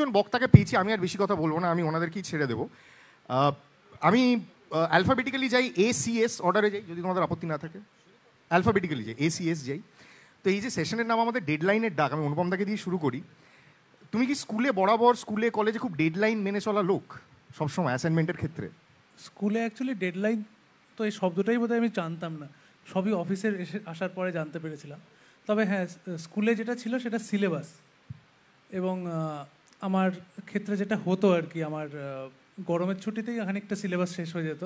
একজন বক্তাকে পেয়েছি আমি আর বেশি কথা বলবো না আমি ওনাদেরকেই ছেড়ে দেবো আমি অ্যালফাবেটিক্যালি যাই এ সি এস অর্ডারে যাই যদি তোমাদের আপত্তি না থাকে অ্যালফাবেটিক্যালি যাই এ সি এস যাই তো এই যে সেশনের নাম আমাদের ডেডলাইনের ডাক আমি অনুপমদাকে দিয়ে শুরু করি তুমি কি স্কুলে বরাবর স্কুলে কলেজে খুব ডেডলাইন মেনে চলা লোক সবসময় অ্যাসাইনমেন্টের ক্ষেত্রে স্কুলে অ্যাকচুয়ালি ডেডলাইন তো এই শব্দটাই বোধহয় আমি জানতাম না সবই অফিসের এসে আসার পরে জানতে পেরেছিলাম তবে হ্যাঁ স্কুলে যেটা ছিল সেটা সিলেবাস এবং আমার ক্ষেত্রে যেটা হতো আর কি আমার গরমের ছুটিতেই খানিকটা সিলেবাস শেষ হয়ে যেত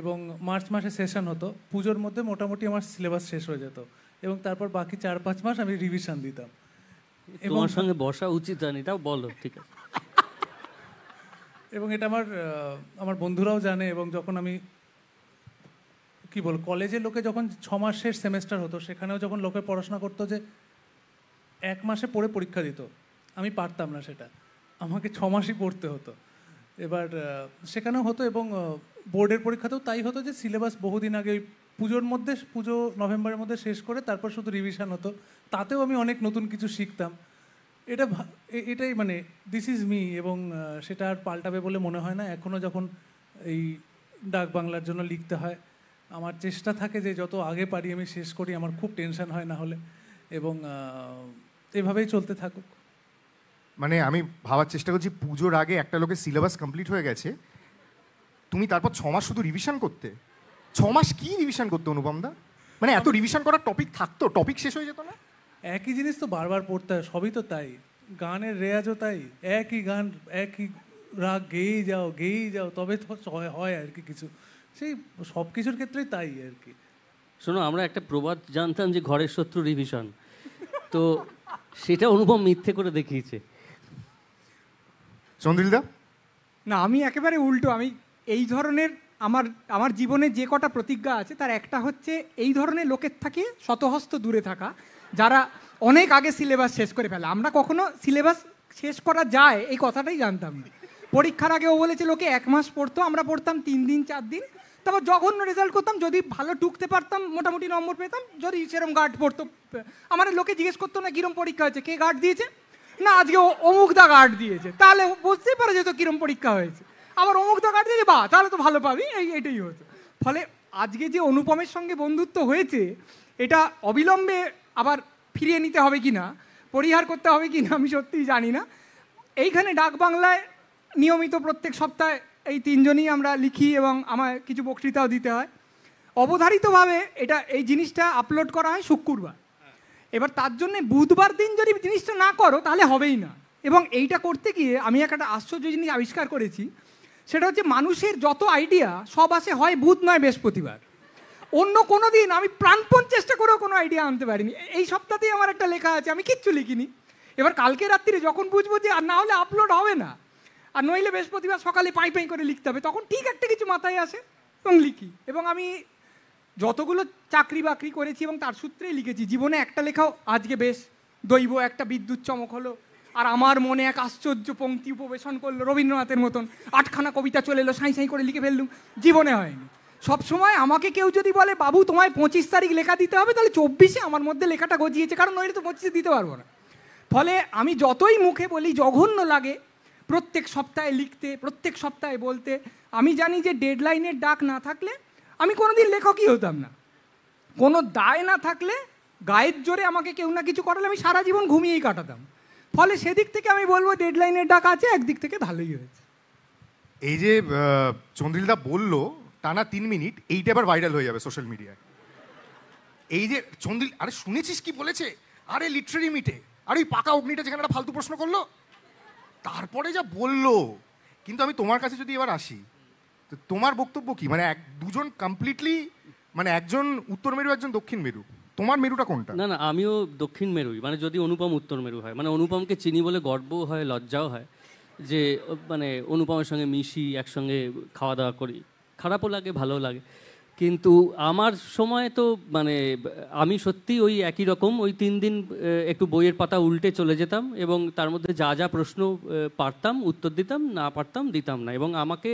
এবং মার্চ মাসে সেশন হতো পুজোর মধ্যে মোটামুটি আমার সিলেবাস শেষ হয়ে যেত এবং তারপর বাকি চার পাঁচ মাস আমি রিভিশন দিতাম তোমার সঙ্গে বসা উচিত হয়নি এটাও বলো ঠিক আছে এবং এটা আমার আমার বন্ধুরাও জানে এবং যখন আমি কি বল কলেজে লোকে যখন ছ মাসের সেমেস্টার হতো সেখানেও যখন লোকে পড়াশোনা করতো যে এক মাসে পড়ে পরীক্ষা দিত আমি পারতাম না সেটা আমাকে ছ মাসই পড়তে হতো এবার সেখানেও হতো এবং বোর্ডের পরীক্ষাতেও তাই হতো যে সিলেবাস বহুদিন আগে পুজোর মধ্যে পুজো নভেম্বরের মধ্যে শেষ করে তারপর শুধু রিভিশন হতো তাতেও আমি অনেক নতুন কিছু শিখতাম এটা এটাই মানে দিস ইজ মি এবং সেটা আর পাল্টাবে বলে মনে হয় না এখনও যখন এই ডাক বাংলার জন্য লিখতে হয় আমার চেষ্টা থাকে যে যত আগে পারি আমি শেষ করি আমার খুব টেনশন হয় না হলে এবং এভাবেই চলতে থাকুক মানে আমি ভাবার চেষ্টা করছি পুজোর আগে একটা লোকের সিলেবাস কমপ্লিট হয়ে গেছে তুমি তারপর ছ মাস শুধু রিভিশন করতে ছ মাস কী রিভিশন করতে দা মানে এত রিভিশন করার টপিক থাকতো টপিক শেষ হয়ে যেত না একই জিনিস তো বারবার পড়তে হয় সবই তো তাই গানের রেয়াজও তাই একই গান একই রাগ গেয়েই যাও গেয়েই যাও তবে তো হয় আর কি কিছু সেই সব কিছুর ক্ষেত্রেই তাই আর কি শোনো আমরা একটা প্রবাদ জানতাম যে ঘরের শত্রু রিভিশন তো সেটা অনুপম মিথ্যে করে দেখিয়েছে চন্দ্রিলদা না আমি একেবারে উল্টো আমি এই ধরনের আমার আমার জীবনে যে কটা প্রতিজ্ঞা আছে তার একটা হচ্ছে এই ধরনের লোকের থেকে শতহস্ত দূরে থাকা যারা অনেক আগে সিলেবাস শেষ করে ফেলে আমরা কখনো সিলেবাস শেষ করা যায় এই কথাটাই জানতাম না পরীক্ষার ও বলেছে লোকে এক মাস পড়তো আমরা পড়তাম তিন দিন চার দিন তারপর জঘন্য রেজাল্ট করতাম যদি ভালো ঢুকতে পারতাম মোটামুটি নম্বর পেতাম যদি সেরম গার্ড পড়তো আমার লোকে জিজ্ঞেস করতো না কীরকম পরীক্ষা হয়েছে কে গার্ড দিয়েছে না আজকে অমুক দা গার্ড দিয়েছে তাহলে বুঝতেই পারে যে তো কিরম পরীক্ষা হয়েছে আবার অমুক দা দিয়েছে বা তাহলে তো ভালো পাবি এই এটাই হতো ফলে আজকে যে অনুপমের সঙ্গে বন্ধুত্ব হয়েছে এটা অবিলম্বে আবার ফিরিয়ে নিতে হবে কি না পরিহার করতে হবে কি না আমি সত্যিই জানি না এইখানে ডাক বাংলায় নিয়মিত প্রত্যেক সপ্তাহে এই তিনজনই আমরা লিখি এবং আমার কিছু বক্তৃতাও দিতে হয় অবধারিতভাবে এটা এই জিনিসটা আপলোড করা হয় শুক্রবার এবার তার জন্য বুধবার দিন যদি জিনিসটা না করো তাহলে হবেই না এবং এইটা করতে গিয়ে আমি একটা আশ্চর্য জিনিস আবিষ্কার করেছি সেটা হচ্ছে মানুষের যত আইডিয়া সব আসে হয় বুধ নয় বৃহস্পতিবার অন্য কোনো দিন আমি প্রাণপণ চেষ্টা করেও কোনো আইডিয়া আনতে পারিনি এই সপ্তাহতেই আমার একটা লেখা আছে আমি কিচ্ছু লিখিনি এবার কালকে রাত্রিরে যখন বুঝবো যে আর না হলে আপলোড হবে না আর নইলে বৃহস্পতিবার সকালে পাই পাই করে লিখতে হবে তখন ঠিক একটা কিছু মাথায় আসে এবং লিখি এবং আমি যতগুলো চাকরি বাকরি করেছি এবং তার সূত্রেই লিখেছি জীবনে একটা লেখাও আজকে বেশ দৈব একটা বিদ্যুৎ চমক হলো আর আমার মনে এক আশ্চর্য পঙ্ক্তি উপবেশন করলো রবীন্দ্রনাথের মতন আটখানা কবিতা চলে এলো সাঁই সাঁই করে লিখে ফেললুম জীবনে হয়নি সবসময় আমাকে কেউ যদি বলে বাবু তোমায় পঁচিশ তারিখ লেখা দিতে হবে তাহলে চব্বিশে আমার মধ্যে লেখাটা গজিয়েছে কারণ নইলে তো পঁচিশে দিতে পারবো না ফলে আমি যতই মুখে বলি জঘন্য লাগে প্রত্যেক সপ্তাহে লিখতে প্রত্যেক সপ্তাহে বলতে আমি জানি যে ডেডলাইনের ডাক না থাকলে আমি কোনোদিন লেখকই হতাম না কোনো দায় না থাকলে গায়ের জোরে আমাকে কেউ না কিছু করালে আমি সারা জীবন ঘুমিয়েই কাটাতাম ফলে সেদিক থেকে আমি বলবো ডেডলাইনের ডাক আছে একদিক থেকে ভালোই হয়েছে এই যে চন্দ্রিলদা বলল টানা তিন মিনিট এইটা এবার ভাইরাল হয়ে যাবে সোশ্যাল মিডিয়ায় এই যে চন্দ্রিল আরে শুনেছিস কি বলেছে আরে লিটারি মিটে আর ওই পাকা অগ্নিটা যেখানে একটা ফালতু প্রশ্ন করলো তারপরে যা বলল কিন্তু আমি তোমার কাছে যদি এবার আসি তোমার বক্তব্য কি মানে এক দুজন কমপ্লিটলি মানে একজন উত্তর মেরু একজন দক্ষিণ মেরু তোমার মেরুটা কোনটা না না আমিও দক্ষিণ মেরুই মানে যদি অনুপম উত্তর মেরু হয় মানে অনুপমকে চিনি বলে গর্বও হয় লজ্জাও হয় যে মানে অনুপমের সঙ্গে মিশি একসঙ্গে খাওয়া দাওয়া করি খারাপও লাগে ভালো লাগে কিন্তু আমার সময় তো মানে আমি সত্যি ওই একই রকম ওই তিন দিন একটু বইয়ের পাতা উল্টে চলে যেতাম এবং তার মধ্যে যা যা প্রশ্ন পারতাম উত্তর দিতাম না পারতাম দিতাম না এবং আমাকে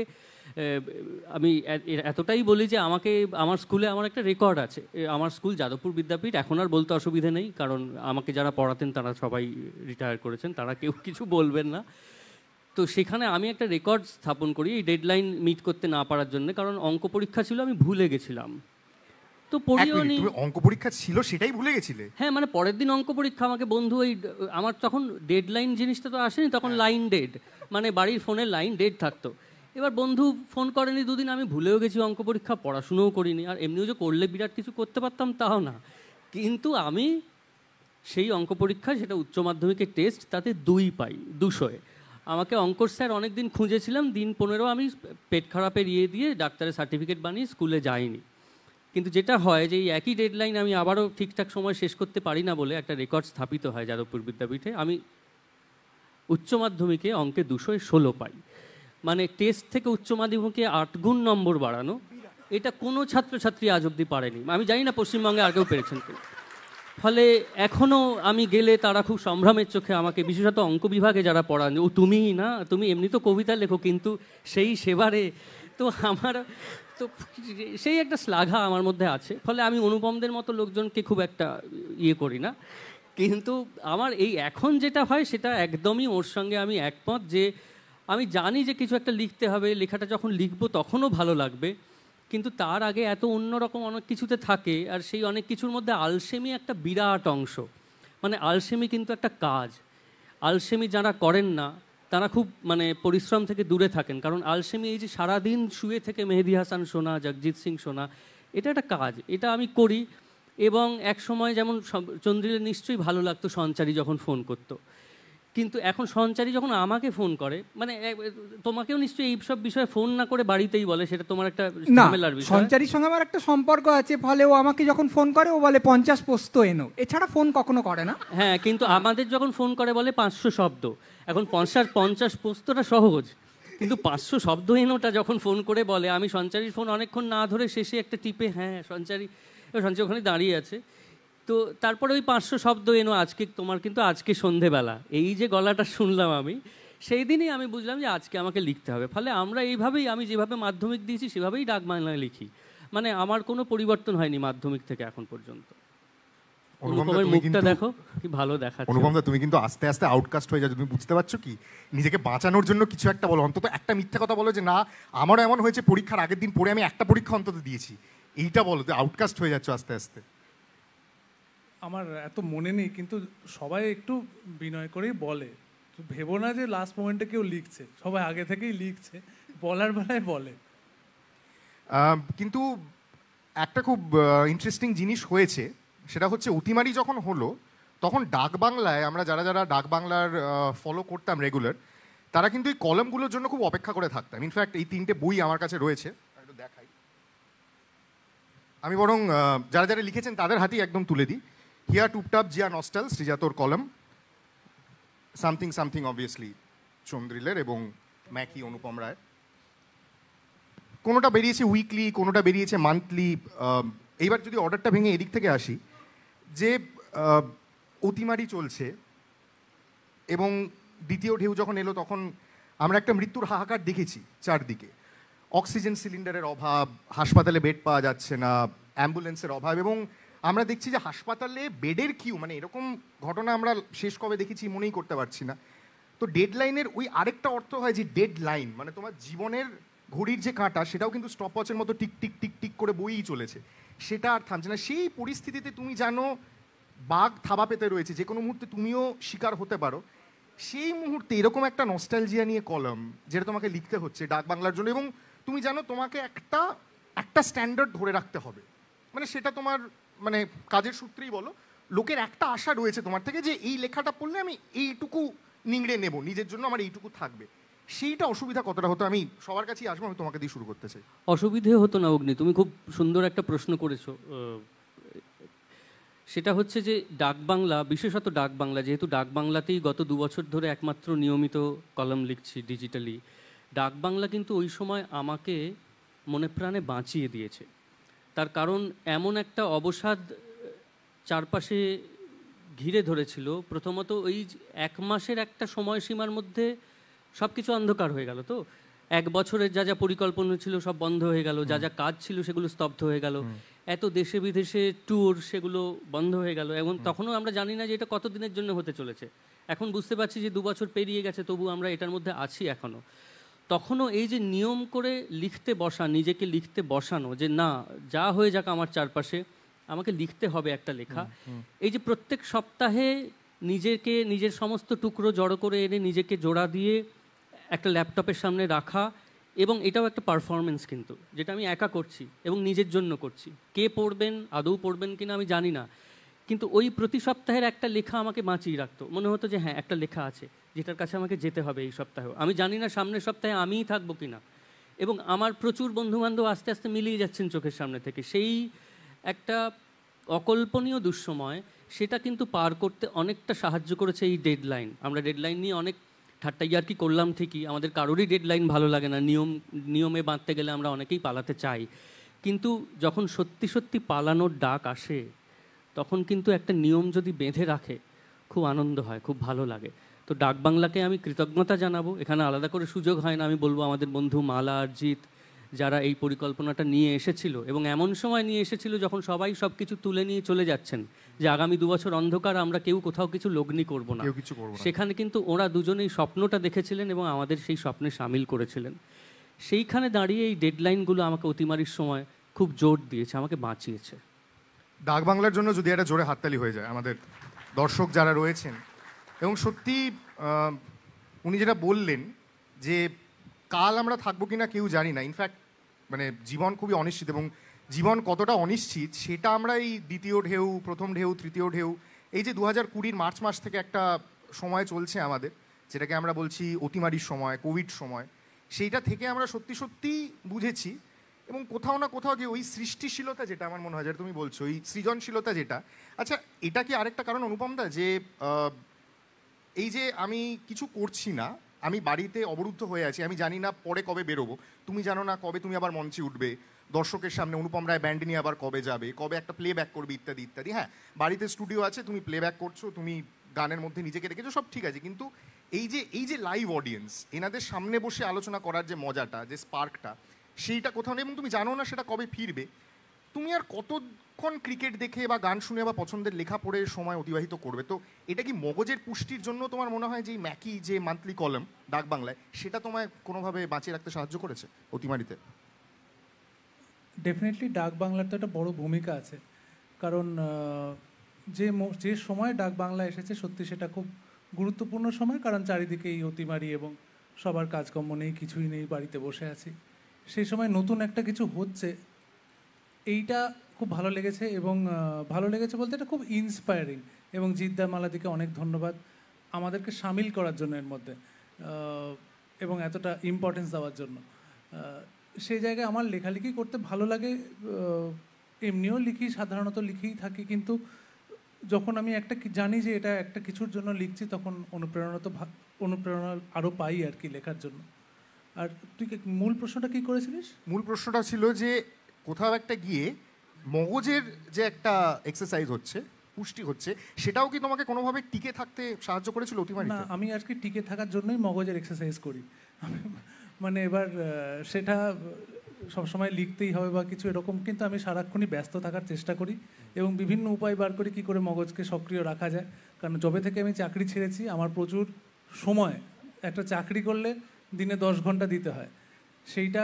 আমি এতটাই বলি যে আমাকে আমার স্কুলে আমার একটা রেকর্ড আছে আমার স্কুল যাদবপুর বিদ্যাপীঠ এখন আর বলতে অসুবিধে নেই কারণ আমাকে যারা পড়াতেন তারা সবাই রিটায়ার করেছেন তারা কেউ কিছু বলবেন না তো সেখানে আমি একটা রেকর্ড স্থাপন করি এই ডেডলাইন মিট করতে না পারার জন্য কারণ অঙ্ক পরীক্ষা ছিল আমি ভুলে গেছিলাম তো পড়িও অঙ্ক পরীক্ষা ছিল সেটাই ভুলে গেছিলে হ্যাঁ মানে পরের দিন অঙ্ক পরীক্ষা আমাকে বন্ধু ওই আমার তখন ডেডলাইন জিনিসটা তো আসেনি তখন লাইন হ্যাঁ। ডেড মানে বাড়ির ফোনে লাইন ডেড থাকতো এবার বন্ধু ফোন করেনি দুদিন আমি ভুলেও গেছি অঙ্ক পরীক্ষা পড়াশুনোও করিনি আর এমনিও যে করলে বিরাট কিছু করতে পারতাম তাও না কিন্তু আমি সেই অঙ্ক পরীক্ষা সেটা উচ্চ মাধ্যমিকের টেস্ট তাতে দুই পাই দুশোয় আমাকে অঙ্কর স্যার অনেক দিন খুঁজেছিলাম দিন পনেরো আমি পেট খারাপের ইয়ে দিয়ে ডাক্তারের সার্টিফিকেট বানিয়ে স্কুলে যাইনি কিন্তু যেটা হয় যে এই একই ডেডলাইন আমি আবারও ঠিকঠাক সময় শেষ করতে পারি না বলে একটা রেকর্ড স্থাপিত হয় যাদবপুর বিদ্যাপীঠে আমি উচ্চ মাধ্যমিকে অঙ্কে দুশোয় ষোলো পাই মানে টেস্ট থেকে উচ্চ মাধ্যমিকে আট গুণ নম্বর বাড়ানো এটা কোনো ছাত্রছাত্রী আজ অব্দি পারেনি আমি জানি না পশ্চিমবঙ্গে আর কেউ পেরেছেন কেউ ফলে এখনও আমি গেলে তারা খুব সম্ভ্রমের চোখে আমাকে বিশেষত অঙ্ক বিভাগে যারা পড়ান ও তুমি না তুমি এমনি তো কবিতা লেখো কিন্তু সেই সেবারে তো আমার তো সেই একটা শ্লাঘা আমার মধ্যে আছে ফলে আমি অনুপমদের মতো লোকজনকে খুব একটা ইয়ে করি না কিন্তু আমার এই এখন যেটা হয় সেটা একদমই ওর সঙ্গে আমি একমত যে আমি জানি যে কিছু একটা লিখতে হবে লেখাটা যখন লিখবো তখনও ভালো লাগবে কিন্তু তার আগে এত অন্যরকম অনেক কিছুতে থাকে আর সেই অনেক কিছুর মধ্যে আলসেমি একটা বিরাট অংশ মানে আলসেমি কিন্তু একটা কাজ আলসেমি যারা করেন না তারা খুব মানে পরিশ্রম থেকে দূরে থাকেন কারণ আলসেমি এই যে সারাদিন শুয়ে থেকে মেহেদি হাসান শোনা জগজিৎ সিং শোনা এটা একটা কাজ এটা আমি করি এবং এক সময় যেমন চন্দ্রিলে নিশ্চয়ই ভালো লাগতো সঞ্চারী যখন ফোন করতো কিন্তু এখন সঞ্চারী যখন আমাকে ফোন করে মানে তোমাকেও নিশ্চয়ই এইসব বিষয়ে ফোন না করে বাড়িতেই বলে সেটা তোমার একটা না সঞ্চারীর সঙ্গে আমার একটা সম্পর্ক আছে ফলে ও আমাকে যখন ফোন করে ও বলে পঞ্চাশ পোস্ত এনো এছাড়া ফোন কখনো করে না হ্যাঁ কিন্তু আমাদের যখন ফোন করে বলে পাঁচশো শব্দ এখন পঞ্চাশ পঞ্চাশ পোস্তটা সহজ কিন্তু পাঁচশো শব্দ এনোটা যখন ফোন করে বলে আমি সঞ্চারীর ফোন অনেকক্ষণ না ধরে শেষে একটা টিপে হ্যাঁ সঞ্চারী সঞ্চারী ওখানে দাঁড়িয়ে আছে তো তারপরে ওই পাঁচশো শব্দ এনো আজকে তোমার কিন্তু আজকে সন্ধেবেলা এই যে গলাটা শুনলাম আমি সেই দিনই আমি বুঝলাম যে আজকে আমাকে লিখতে হবে ফলে আমরা এইভাবেই আমি যেভাবে মাধ্যমিক দিয়েছি সেভাবেই ডাক বাংলায় লিখি মানে আমার কোনো পরিবর্তন হয়নি মাধ্যমিক থেকে এখন পর্যন্ত অনুপমের মুখটা দেখো কি ভালো দেখাচ্ছে অনুপমদা তুমি কিন্তু আস্তে আস্তে আউটকাস্ট হয়ে যাও তুমি বুঝতে পারছো কি নিজেকে বাঁচানোর জন্য কিছু একটা বলো অন্তত একটা মিথ্যা কথা বলো যে না আমারও এমন হয়েছে পরীক্ষার আগের দিন পড়ে আমি একটা পরীক্ষা অন্তত দিয়েছি এইটা বলো যে আউটকাস্ট হয়ে যাচ্ছ আস্তে আস্তে আমার এত মনে নেই কিন্তু সবাই একটু বিনয় করেই বলে ভেবো না যে লাস্ট মোমেন্টে কেউ লিখছে সবাই আগে থেকেই লিখছে বলার বেলায় বলে কিন্তু একটা খুব ইন্টারেস্টিং জিনিস হয়েছে সেটা হচ্ছে অতিমারি যখন হলো তখন ডাক বাংলায় আমরা যারা যারা ডাক বাংলার ফলো করতাম রেগুলার তারা কিন্তু এই কলমগুলোর জন্য খুব অপেক্ষা করে থাকতাম ইনফ্যাক্ট এই তিনটে বই আমার কাছে রয়েছে দেখাই আমি বরং যারা যারা লিখেছেন তাদের হাতেই একদম তুলে দিই Hiya Tuptap, Jiya Nostal, Srijator কলম সামথিং সামথিং অবভিয়াসলি চন্দ্রিলের এবং ম্যাকি অনুপম রায় কোনোটা বেরিয়েছে উইকলি কোনোটা বেরিয়েছে মান্থলি এইবার যদি অর্ডারটা ভেঙে এদিক থেকে আসি যে অতিমারি চলছে এবং দ্বিতীয় ঢেউ যখন এলো তখন আমরা একটা মৃত্যুর হাহাকার দেখেছি চারদিকে অক্সিজেন সিলিন্ডারের অভাব হাসপাতালে বেড পাওয়া যাচ্ছে না অ্যাম্বুলেন্সের অভাব এবং আমরা দেখছি যে হাসপাতালে বেডের কিউ মানে এরকম ঘটনা আমরা শেষ কবে দেখেছি মনেই করতে পারছি না তো ডেডলাইনের ওই আরেকটা অর্থ হয় যে ডেড লাইন মানে তোমার জীবনের ঘড়ির যে কাঁটা সেটাও কিন্তু স্টপ ওয়াচের মতো টিক টিক টিক টিক করে বইই চলেছে সেটা আর থামছে না সেই পরিস্থিতিতে তুমি জানো বাঘ থাবা পেতে রয়েছে যে কোনো মুহূর্তে তুমিও শিকার হতে পারো সেই মুহূর্তে এরকম একটা নস্টালজিয়া নিয়ে কলম যেটা তোমাকে লিখতে হচ্ছে ডাক বাংলার জন্য এবং তুমি জানো তোমাকে একটা একটা স্ট্যান্ডার্ড ধরে রাখতে হবে মানে সেটা তোমার মানে কাজের সূত্রেই বলো লোকের একটা আশা রয়েছে তোমার থেকে যে এই লেখাটা পড়লে আমি এইটুকু নিংড়ে নেব নিজের জন্য আমার এইটুকু থাকবে সেইটা অসুবিধা কতটা হতো আমি সবার কাছেই আসবো আমি তোমাকে দিয়ে শুরু করতে চাই অসুবিধে হতো না অগ্নি তুমি খুব সুন্দর একটা প্রশ্ন করেছো সেটা হচ্ছে যে ডাক বাংলা বিশেষত ডাক বাংলা যেহেতু ডাক বাংলাতেই গত দু বছর ধরে একমাত্র নিয়মিত কলম লিখছি ডিজিটালি ডাক বাংলা কিন্তু ওই সময় আমাকে মনে প্রাণে বাঁচিয়ে দিয়েছে তার কারণ এমন একটা অবসাদ চারপাশে ঘিরে ধরেছিল প্রথমত ওই এক মাসের একটা সময়সীমার মধ্যে সব কিছু অন্ধকার হয়ে গেল তো এক বছরের যা যা পরিকল্পনা ছিল সব বন্ধ হয়ে গেল যা যা কাজ ছিল সেগুলো স্তব্ধ হয়ে গেল এত দেশে বিদেশে ট্যুর সেগুলো বন্ধ হয়ে গেল এবং তখনও আমরা জানি না যে এটা কতদিনের জন্য হতে চলেছে এখন বুঝতে পারছি যে দু বছর পেরিয়ে গেছে তবু আমরা এটার মধ্যে আছি এখনও তখনও এই যে নিয়ম করে লিখতে বসা নিজেকে লিখতে বসানো যে না যা হয়ে যাক আমার চারপাশে আমাকে লিখতে হবে একটা লেখা এই যে প্রত্যেক সপ্তাহে নিজেকে নিজের সমস্ত টুকরো জড়ো করে এনে নিজেকে জোড়া দিয়ে একটা ল্যাপটপের সামনে রাখা এবং এটাও একটা পারফরমেন্স কিন্তু যেটা আমি একা করছি এবং নিজের জন্য করছি কে পড়বেন আদৌ পড়বেন কিনা আমি জানি না কিন্তু ওই প্রতি সপ্তাহের একটা লেখা আমাকে বাঁচিয়ে রাখতো মনে হতো যে হ্যাঁ একটা লেখা আছে যেটার কাছে আমাকে যেতে হবে এই সপ্তাহেও আমি জানি না সামনের সপ্তাহে আমিই থাকবো কি না এবং আমার প্রচুর বন্ধুবান্ধব আস্তে আস্তে মিলিয়ে যাচ্ছেন চোখের সামনে থেকে সেই একটা অকল্পনীয় দুঃসময় সেটা কিন্তু পার করতে অনেকটা সাহায্য করেছে এই ডেডলাইন আমরা ডেডলাইন নিয়ে অনেক ঠাট্টা ইয়ার্কি করলাম ঠিকই আমাদের কারোরই ডেডলাইন ভালো লাগে না নিয়ম নিয়মে বাঁধতে গেলে আমরা অনেকেই পালাতে চাই কিন্তু যখন সত্যি সত্যি পালানোর ডাক আসে তখন কিন্তু একটা নিয়ম যদি বেঁধে রাখে খুব আনন্দ হয় খুব ভালো লাগে তো ডাক বাংলাকে আমি কৃতজ্ঞতা জানাবো এখানে আলাদা করে সুযোগ হয় না আমি বলবো আমাদের বন্ধু মালা অর্জিত যারা এই পরিকল্পনাটা নিয়ে এসেছিল এবং এমন সময় নিয়ে এসেছিল যখন সবাই সব কিছু তুলে নিয়ে চলে যাচ্ছেন যে আগামী দুবছর অন্ধকার আমরা কেউ কোথাও কিছু লগ্নি করব না সেখানে কিন্তু ওরা দুজনেই স্বপ্নটা দেখেছিলেন এবং আমাদের সেই স্বপ্নে সামিল করেছিলেন সেইখানে দাঁড়িয়ে এই ডেডলাইনগুলো আমাকে অতিমারির সময় খুব জোর দিয়েছে আমাকে বাঁচিয়েছে ডাক বাংলার জন্য যদি একটা জোরে হাততালি হয়ে যায় আমাদের দর্শক যারা রয়েছেন এবং সত্যি উনি যেটা বললেন যে কাল আমরা থাকবো কি না কেউ জানি না ইনফ্যাক্ট মানে জীবন খুবই অনিশ্চিত এবং জীবন কতটা অনিশ্চিত সেটা আমরা এই দ্বিতীয় ঢেউ প্রথম ঢেউ তৃতীয় ঢেউ এই যে দু হাজার কুড়ির মার্চ মাস থেকে একটা সময় চলছে আমাদের যেটাকে আমরা বলছি অতিমারির সময় কোভিড সময় সেইটা থেকে আমরা সত্যি সত্যি বুঝেছি এবং কোথাও না কোথাও গিয়ে ওই সৃষ্টিশীলতা যেটা আমার মনে হয় যেটা তুমি বলছো ওই সৃজনশীলতা যেটা আচ্ছা এটা কি আরেকটা কারণ অনুপমদা যে এই যে আমি কিছু করছি না আমি বাড়িতে অবরুদ্ধ হয়ে আছি আমি জানি না পরে কবে বেরোবো তুমি জানো না কবে তুমি আবার মঞ্চে উঠবে দর্শকের সামনে অনুপম রায় ব্যান্ড নিয়ে আবার কবে যাবে কবে একটা প্লে ব্যাক করবে ইত্যাদি ইত্যাদি হ্যাঁ বাড়িতে স্টুডিও আছে তুমি প্লে ব্যাক করছো তুমি গানের মধ্যে নিজেকে রেখেছো সব ঠিক আছে কিন্তু এই যে এই যে লাইভ অডিয়েন্স এনাদের সামনে বসে আলোচনা করার যে মজাটা যে স্পার্কটা সেইটা কোথাও নেই এবং তুমি জানো না সেটা কবে ফিরবে তুমি আর কতক্ষণ ক্রিকেট দেখে বা গান শুনে বা পছন্দের লেখা পড়ে সময় অতিবাহিত করবে তো এটা কি মগজের পুষ্টির জন্য তোমার মনে হয় যে ম্যাকি যে মান্থলি কলম ডাক বাংলায় সেটা তোমায় কোনোভাবে বাঁচিয়ে রাখতে সাহায্য করেছে অতিমারিতে ডেফিনেটলি ডাক বাংলার তো একটা বড় ভূমিকা আছে কারণ যে যে সময় ডাক বাংলা এসেছে সত্যি সেটা খুব গুরুত্বপূর্ণ সময় কারণ চারিদিকে এই অতিমারি এবং সবার কাজকর্ম নেই কিছুই নেই বাড়িতে বসে আছি সেই সময় নতুন একটা কিছু হচ্ছে এইটা খুব ভালো লেগেছে এবং ভালো লেগেছে বলতে এটা খুব ইন্সপায়ারিং এবং জিদ্দা মালাদিকে অনেক ধন্যবাদ আমাদেরকে সামিল করার জন্য এর মধ্যে এবং এতটা ইম্পর্টেন্স দেওয়ার জন্য সেই জায়গায় আমার লেখালেখি করতে ভালো লাগে এমনিও লিখি সাধারণত লিখেই থাকি কিন্তু যখন আমি একটা জানি যে এটা একটা কিছুর জন্য লিখছি তখন অনুপ্রেরণা তো অনুপ্রেরণা আরও পাই আর কি লেখার জন্য আর তুই মূল প্রশ্নটা কি করেছিলিস মূল প্রশ্নটা ছিল যে কোথাও একটা গিয়ে মগজের যে একটা এক্সারসাইজ হচ্ছে পুষ্টি হচ্ছে সেটাও কি তোমাকে কোনোভাবে টিকে থাকতে সাহায্য করেছিল অতিমারিতে আমি আজকে টিকে থাকার জন্যই মগজের এক্সারসাইজ করি মানে এবার সেটা সবসময় লিখতেই হবে বা কিছু এরকম কিন্তু আমি সারাক্ষণই ব্যস্ত থাকার চেষ্টা করি এবং বিভিন্ন উপায় বার করি কী করে মগজকে সক্রিয় রাখা যায় কারণ যবে থেকে আমি চাকরি ছেড়েছি আমার প্রচুর সময় একটা চাকরি করলে দিনে দশ ঘন্টা দিতে হয় সেইটা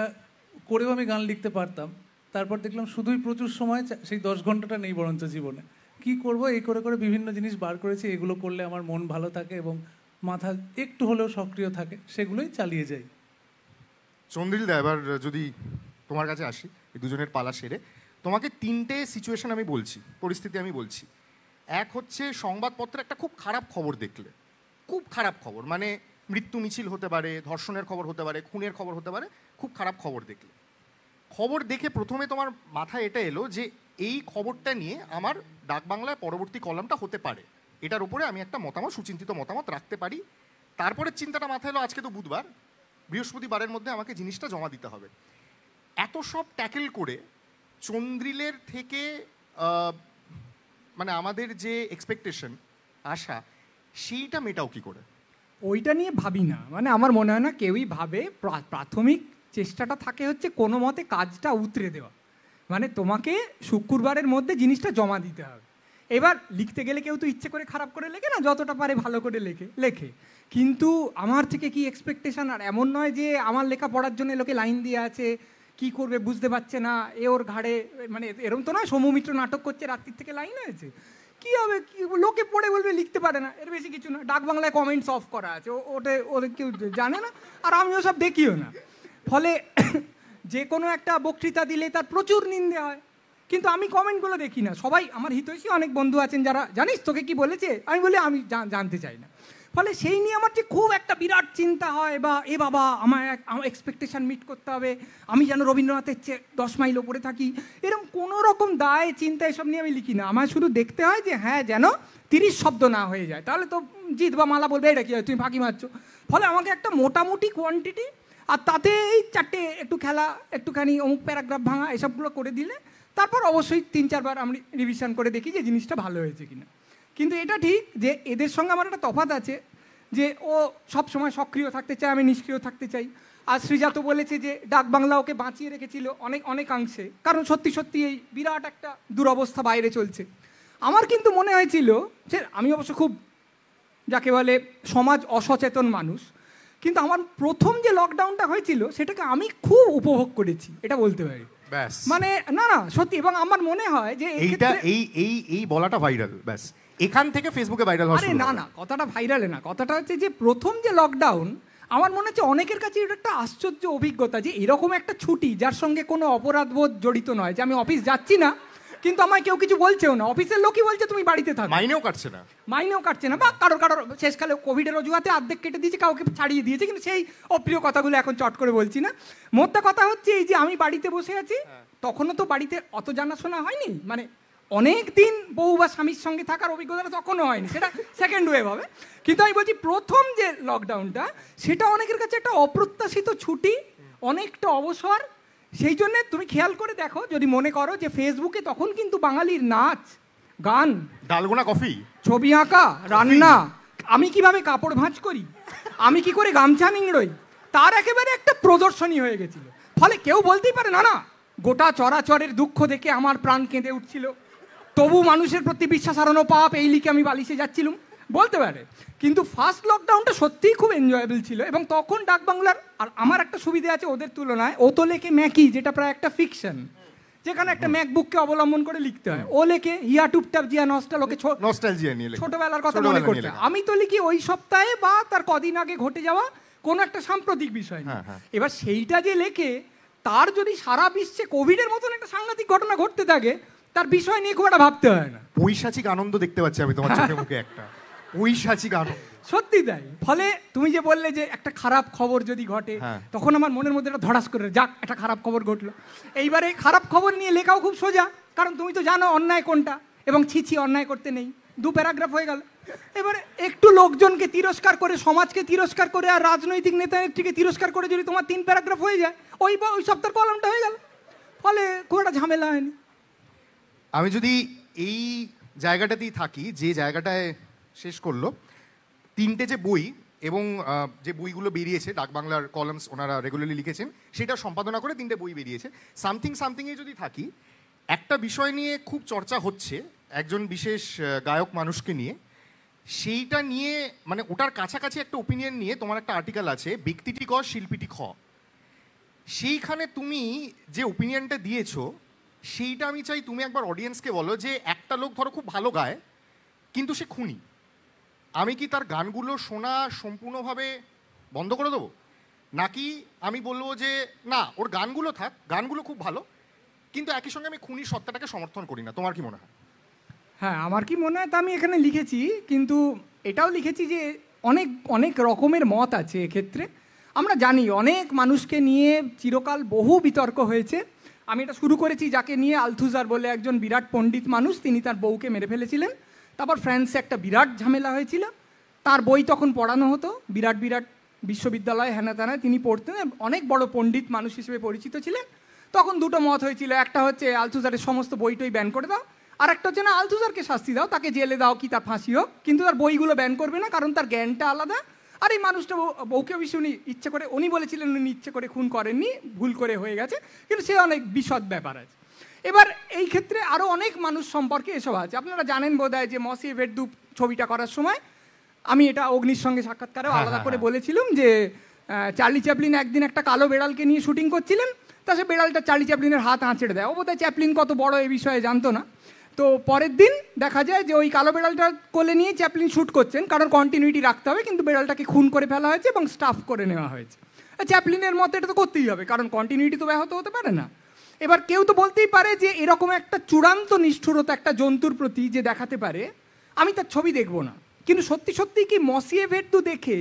করেও আমি গান লিখতে পারতাম তারপর দেখলাম শুধুই প্রচুর সময় সেই দশ ঘন্টাটা নেই বরঞ্চ জীবনে কি করব এই করে করে বিভিন্ন জিনিস বার করেছি এগুলো করলে আমার মন ভালো থাকে এবং মাথা একটু হলেও সক্রিয় থাকে সেগুলোই চালিয়ে যাই চন্দ্রিলদা এবার যদি তোমার কাছে আসি এই দুজনের পালা সেরে তোমাকে তিনটে সিচুয়েশন আমি বলছি পরিস্থিতি আমি বলছি এক হচ্ছে সংবাদপত্রে একটা খুব খারাপ খবর দেখলে খুব খারাপ খবর মানে মৃত্যু মিছিল হতে পারে ধর্ষণের খবর হতে পারে খুনের খবর হতে পারে খুব খারাপ খবর দেখলে খবর দেখে প্রথমে তোমার মাথায় এটা এলো যে এই খবরটা নিয়ে আমার ডাক বাংলায় পরবর্তী কলামটা হতে পারে এটার উপরে আমি একটা মতামত সুচিন্তিত মতামত রাখতে পারি তারপরে চিন্তাটা মাথায় এলো আজকে তো বুধবার বৃহস্পতিবারের মধ্যে আমাকে জিনিসটা জমা দিতে হবে এত সব ট্যাকেল করে চন্দ্রিলের থেকে মানে আমাদের যে এক্সপেকটেশন আশা সেইটা মেটাও কী করে ওইটা নিয়ে ভাবি না মানে আমার মনে হয় না কেউই ভাবে প্রাথমিক চেষ্টাটা থাকে হচ্ছে কোনো মতে কাজটা উতরে দেওয়া মানে তোমাকে শুক্রবারের মধ্যে জিনিসটা জমা দিতে হবে এবার লিখতে গেলে কেউ তো ইচ্ছে করে খারাপ করে লেখে না যতটা পারে ভালো করে লেখে লেখে কিন্তু আমার থেকে কি এক্সপেকটেশান আর এমন নয় যে আমার লেখা পড়ার জন্য লোকে লাইন দিয়ে আছে কি করবে বুঝতে পারছে না এ ওর ঘাড়ে মানে এরম তো নয় সৌমিত্র নাটক করছে রাত্রির থেকে লাইন হয়েছে কী হবে লোকে পড়ে পারে না এর বেশি কিছু না ডাক বাংলায় কমেন্টস অফ করা আছে ওটা ওদের কেউ জানে না আর আমিও সব দেখিও না ফলে যে কোনো একটা বক্তৃতা দিলে তার প্রচুর নিন্দে হয় কিন্তু আমি কমেন্টগুলো দেখি না সবাই আমার হিতৈষী অনেক বন্ধু আছেন যারা জানিস তোকে কি বলেছে আমি বলি আমি জানতে চাই না ফলে সেই নিয়ে আমার যে খুব একটা বিরাট চিন্তা হয় বা এ বাবা আমার আমার এক্সপেকটেশান মিট করতে হবে আমি যেন রবীন্দ্রনাথের চেয়ে দশ মাইল ওপরে থাকি এরকম কোনো রকম দায় চিন্তা এসব নিয়ে আমি লিখি না আমার শুধু দেখতে হয় যে হ্যাঁ যেন তিরিশ শব্দ না হয়ে যায় তাহলে তো জিত বা মালা বলবে এটা কী হয় তুমি ফাঁকি মারছো ফলে আমাকে একটা মোটামুটি কোয়ান্টিটি আর তাতে এই চারটে একটু খেলা একটুখানি অমুক প্যারাগ্রাফ ভাঙা এসবগুলো করে দিলে তারপর অবশ্যই তিন চারবার আমি রিভিশন করে দেখি যে জিনিসটা ভালো হয়েছে কিনা কিন্তু এটা ঠিক যে এদের সঙ্গে আমার একটা তফাত আছে যে ও সব সময় সক্রিয় থাকতে চায় আমি নিষ্ক্রিয় থাকতে চাই আর শ্রীজাত বলেছে যে ডাক বাংলা ওকে বাঁচিয়ে রেখেছিল অনেক অনেকাংশে কারণ সত্যি সত্যি এই বিরাট একটা দুরবস্থা বাইরে চলছে আমার কিন্তু মনে হয়েছিল যে আমি অবশ্য খুব যাকে বলে সমাজ অসচেতন মানুষ কিন্তু আমার প্রথম যে লকডাউনটা হয়েছিল সেটাকে আমি খুব উপভোগ করেছি এটা বলতে পারি মানে না না সত্যি এবং আমার মনে হয় যে এইটা এই এই এই বলাটা ভাইরাল ব্যাস এখান থেকে ফেসবুকে ভাইরাল হচ্ছে না না কথাটা ভাইরালে না কথাটা হচ্ছে যে প্রথম যে লকডাউন আমার মনে হচ্ছে অনেকের কাছে এটা একটা আশ্চর্য অভিজ্ঞতা যে এরকম একটা ছুটি যার সঙ্গে কোনো অপরাধবোধ জড়িত নয় যে আমি অফিস যাচ্ছি না কিন্তু আমায় কেউ কিছু বলছেও না অফিসের লোকই বলছে তুমি বাড়িতে থাকো মাইনেও কাটছে না মাইনেও কাটছে না বা কারোর কারোর শেষকালে কোভিডের অজুহাতে অর্ধেক কেটে দিয়েছে কাউকে ছাড়িয়ে দিয়েছে কিন্তু সেই অপ্রিয় কথাগুলো এখন চট করে বলছি না মোদ্দা কথা হচ্ছে এই যে আমি বাড়িতে বসে আছি হ্যাঁ। তখনও তো বাড়িতে অত জানাশোনা হয়নি মানে অনেক দিন বউ বা স্বামীর সঙ্গে থাকার অভিজ্ঞতাটা তখনও হয়নি সেটা সেকেন্ড ওয়েভ হবে কিন্তু আমি বলছি প্রথম যে লকডাউনটা সেটা অনেকের কাছে একটা অপ্রত্যাশিত ছুটি অনেকটা অবসর সেই জন্যে তুমি খেয়াল করে দেখো যদি মনে করো যে ফেসবুকে তখন কিন্তু বাঙালির নাচ গান ডালগোনা কফি ছবি আঁকা রান্না আমি কিভাবে কাপড় ভাঁজ করি আমি কি করে গামছা নিংড়ই তার একেবারে একটা প্রদর্শনী হয়ে গেছিল ফলে কেউ বলতেই পারে না না গোটা চরাচরের দুঃখ দেখে আমার প্রাণ কেঁদে উঠছিল তবু মানুষের প্রতি বিশ্বাস হারানো পাপ এই লিখে আমি বালিশে যাচ্ছিলাম বলতে পারে কিন্তু ফার্স্ট লকডাউনটা সত্যিই খুব এনজয়েবল ছিল এবং তখন ডাক বাংলার আর আমার একটা সুবিধা আছে ওদের তুলনায় ও তো লেখে ম্যাকি যেটা প্রায় একটা ফিকশন যেখানে একটা ম্যাকবুককে অবলম্বন করে লিখতে হয় ও লেখে হিয়া টুপটাপ জিয়া নস্টাল ওকে ছোটবেলার কথা মনে করছে আমি তো লিখি ওই সপ্তাহে বা তার কদিন আগে ঘটে যাওয়া কোনো একটা সাম্প্রতিক বিষয় না হ্যাঁ, হ্যাঁ। এবার সেইটা যে লেখে তার যদি সারা বিশ্বে কোভিডের মতন একটা সাংঘাতিক ঘটনা ঘটতে থাকে তার বিষয় নিয়ে খুব একটা ভাবতে হয় না বৈশাচিক আনন্দ দেখতে পাচ্ছি আমি তোমার চোখে মুখে একটা ঐশাচী সত্যি তাই ফলে তুমি যে বললে যে একটা খারাপ খবর যদি ঘটে হ্যাঁ। তখন আমার মনের মধ্যে একটা ধরাস করে যাক একটা খারাপ খবর ঘটলো এইবারে খারাপ খবর নিয়ে লেখাও খুব সোজা কারণ তুমি তো জানো অন্যায় কোনটা এবং ছিছি অন্যায় করতে নেই দু প্যারাগ্রাফ হয়ে গেল এবারে একটু লোকজনকে তিরস্কার করে সমাজকে তিরস্কার করে আর রাজনৈতিক নেতা নেত্রীকে তিরস্কার করে যদি তোমার তিন প্যারাগ্রাফ হয়ে যায় ওই বা ওই সপ্তাহ কলমটা হয়ে গেল ফলে খুব একটা ঝামেলা হয়নি আমি যদি এই জায়গাটাতেই থাকি যে জায়গাটায় শেষ করলো তিনটে যে বই এবং যে বইগুলো বেরিয়েছে ডাক বাংলার কলামস ওনারা রেগুলারলি লিখেছেন সেটা সম্পাদনা করে তিনটে বই বেরিয়েছে সামথিং সামথিংয়ে যদি থাকি একটা বিষয় নিয়ে খুব চর্চা হচ্ছে একজন বিশেষ গায়ক মানুষকে নিয়ে সেইটা নিয়ে মানে ওটার কাছাকাছি একটা ওপিনিয়ন নিয়ে তোমার একটা আর্টিকেল আছে ব্যক্তিটি ক শিল্পীটি খ সেইখানে তুমি যে ওপিনিয়নটা দিয়েছো সেইটা আমি চাই তুমি একবার অডিয়েন্সকে বলো যে একটা লোক ধরো খুব ভালো গায় কিন্তু সে খুনি আমি কি তার গানগুলো শোনা সম্পূর্ণভাবে বন্ধ করে দেবো নাকি আমি বলবো যে না ওর গানগুলো থাক গানগুলো খুব ভালো কিন্তু একই সঙ্গে আমি খুনি সত্তাটাকে সমর্থন করি না তোমার কি মনে হয় হ্যাঁ আমার কি মনে হয় তা আমি এখানে লিখেছি কিন্তু এটাও লিখেছি যে অনেক অনেক রকমের মত আছে এক্ষেত্রে আমরা জানি অনেক মানুষকে নিয়ে চিরকাল বহু বিতর্ক হয়েছে আমি এটা শুরু করেছি যাকে নিয়ে আলথুজার বলে একজন বিরাট পণ্ডিত মানুষ তিনি তার বউকে মেরে ফেলেছিলেন তারপর ফ্রান্সে একটা বিরাট ঝামেলা হয়েছিল তার বই তখন পড়ানো হতো বিরাট বিরাট বিশ্ববিদ্যালয় হ্যানা তেনায় তিনি পড়তেন অনেক বড় পণ্ডিত মানুষ হিসেবে পরিচিত ছিলেন তখন দুটো মত হয়েছিল একটা হচ্ছে আলথুজারের সমস্ত বইটই ব্যান করে দাও আর একটা হচ্ছে না আলথুজারকে শাস্তি দাও তাকে জেলে দাও কি তার ফাঁসি হোক কিন্তু তার বইগুলো ব্যান করবে না কারণ তার জ্ঞানটা আলাদা আর এই মানুষটা বউকে বেশি উনি ইচ্ছে করে উনি বলেছিলেন উনি ইচ্ছে করে খুন করেননি ভুল করে হয়ে গেছে কিন্তু সে অনেক বিশদ ব্যাপার আছে এবার এই ক্ষেত্রে আরও অনেক মানুষ সম্পর্কে এসব আছে আপনারা জানেন বোধ যে মসি ভেটদুপ ছবিটা করার সময় আমি এটা অগ্নির সঙ্গে সাক্ষাৎকারেও হ্যাঁ, আলাদা হ্যাঁ, করে হ্যাঁ। বলেছিলাম যে চার্লি চ্যাপলিন একদিন একটা কালো বেড়ালকে নিয়ে শুটিং করছিলেন তা সে বেড়ালটা চার্লি চ্যাপলিনের হাত আঁচড়ে দেয় ও বোধহয় চ্যাপলিন কত বড় এ বিষয়ে জানতো না তো পরের দিন দেখা যায় যে ওই কালো বেড়ালটা কোলে নিয়ে চ্যাপলিন শ্যুট করছেন কারণ কন্টিনিউটি রাখতে হবে কিন্তু বেড়ালটাকে খুন করে ফেলা হয়েছে এবং স্টাফ করে নেওয়া হয়েছে চ্যাপলিনের মতো এটা তো করতেই হবে কারণ কন্টিনিউটি তো ব্যাহত হতে পারে না এবার কেউ তো বলতেই পারে যে এরকম একটা চূড়ান্ত নিষ্ঠুরতা একটা জন্তুর প্রতি যে দেখাতে পারে আমি তার ছবি দেখব না কিন্তু সত্যি সত্যি কি মসিয়ে ভেট্টু দেখে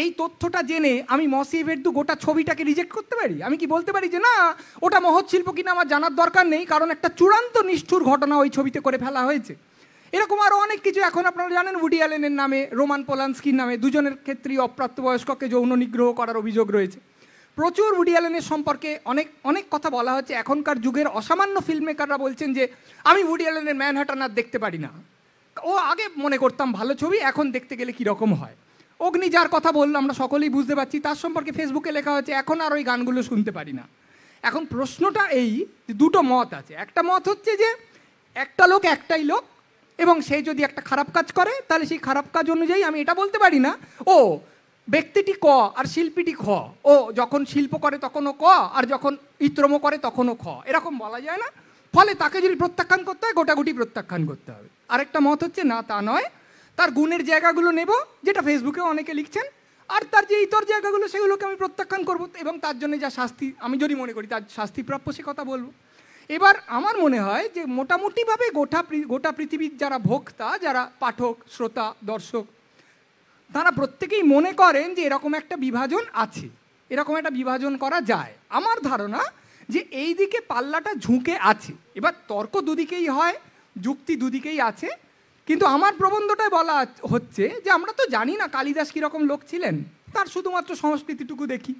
এই তথ্যটা জেনে আমি মসি ভেট্টু গোটা ছবিটাকে রিজেক্ট করতে পারি আমি কি বলতে পারি যে না ওটা মহৎ শিল্প কিনা আমার জানার দরকার নেই কারণ একটা চূড়ান্ত নিষ্ঠুর ঘটনা ওই ছবিতে করে ফেলা হয়েছে এরকম আরও অনেক কিছু এখন আপনারা জানেন উডি অ্যালেনের নামে রোমান পোলান্সকির নামে দুজনের ক্ষেত্রেই অপ্রাপ্তবয়স্ককে যৌন নিগ্রহ করার অভিযোগ রয়েছে প্রচুর উডি অ্যালেনের সম্পর্কে অনেক অনেক কথা বলা হচ্ছে এখনকার যুগের অসামান্য ফিল্মমেকাররা বলছেন যে আমি উডি অ্যালেনের ম্যানহাটান আর দেখতে পারি না ও আগে মনে করতাম ভালো ছবি এখন দেখতে গেলে কীরকম হয় অগ্নি যার কথা বলল আমরা সকলেই বুঝতে পারছি তার সম্পর্কে ফেসবুকে লেখা হয়েছে এখন আর ওই গানগুলো শুনতে পারি না এখন প্রশ্নটা এই যে দুটো মত আছে একটা মত হচ্ছে যে একটা লোক একটাই লোক এবং সে যদি একটা খারাপ কাজ করে তাহলে সেই খারাপ কাজ অনুযায়ী আমি এটা বলতে পারি না ও ব্যক্তিটি ক আর শিল্পীটি খ ও যখন শিল্প করে তখনও ক আর যখন ইত্রম করে তখনও খ এরকম বলা যায় না ফলে তাকে যদি প্রত্যাখ্যান করতে হয় গোটাগুটি প্রত্যাখ্যান করতে হবে আরেকটা মত হচ্ছে না তা নয় তার গুণের জায়গাগুলো নেব যেটা ফেসবুকে অনেকে লিখছেন আর তার যে ইতর জায়গাগুলো সেগুলোকে আমি প্রত্যাখ্যান করব এবং তার জন্য যা শাস্তি আমি যদি মনে করি তার শাস্তিপ্রাপ্য সে কথা বলবো এবার আমার মনে হয় যে মোটামুটিভাবে গোটা গোটা পৃথিবীর যারা ভোক্তা যারা পাঠক শ্রোতা দর্শক তারা প্রত্যেকেই মনে করেন যে এরকম একটা বিভাজন আছে এরকম একটা বিভাজন করা যায় আমার ধারণা যে এই দিকে পাল্লাটা ঝুঁকে আছে এবার তর্ক দুদিকেই হয় যুক্তি দুদিকেই আছে কিন্তু আমার প্রবন্ধটায় বলা হচ্ছে যে আমরা তো জানি না কালিদাস কীরকম লোক ছিলেন তার শুধুমাত্র সংস্কৃতিটুকু দেখি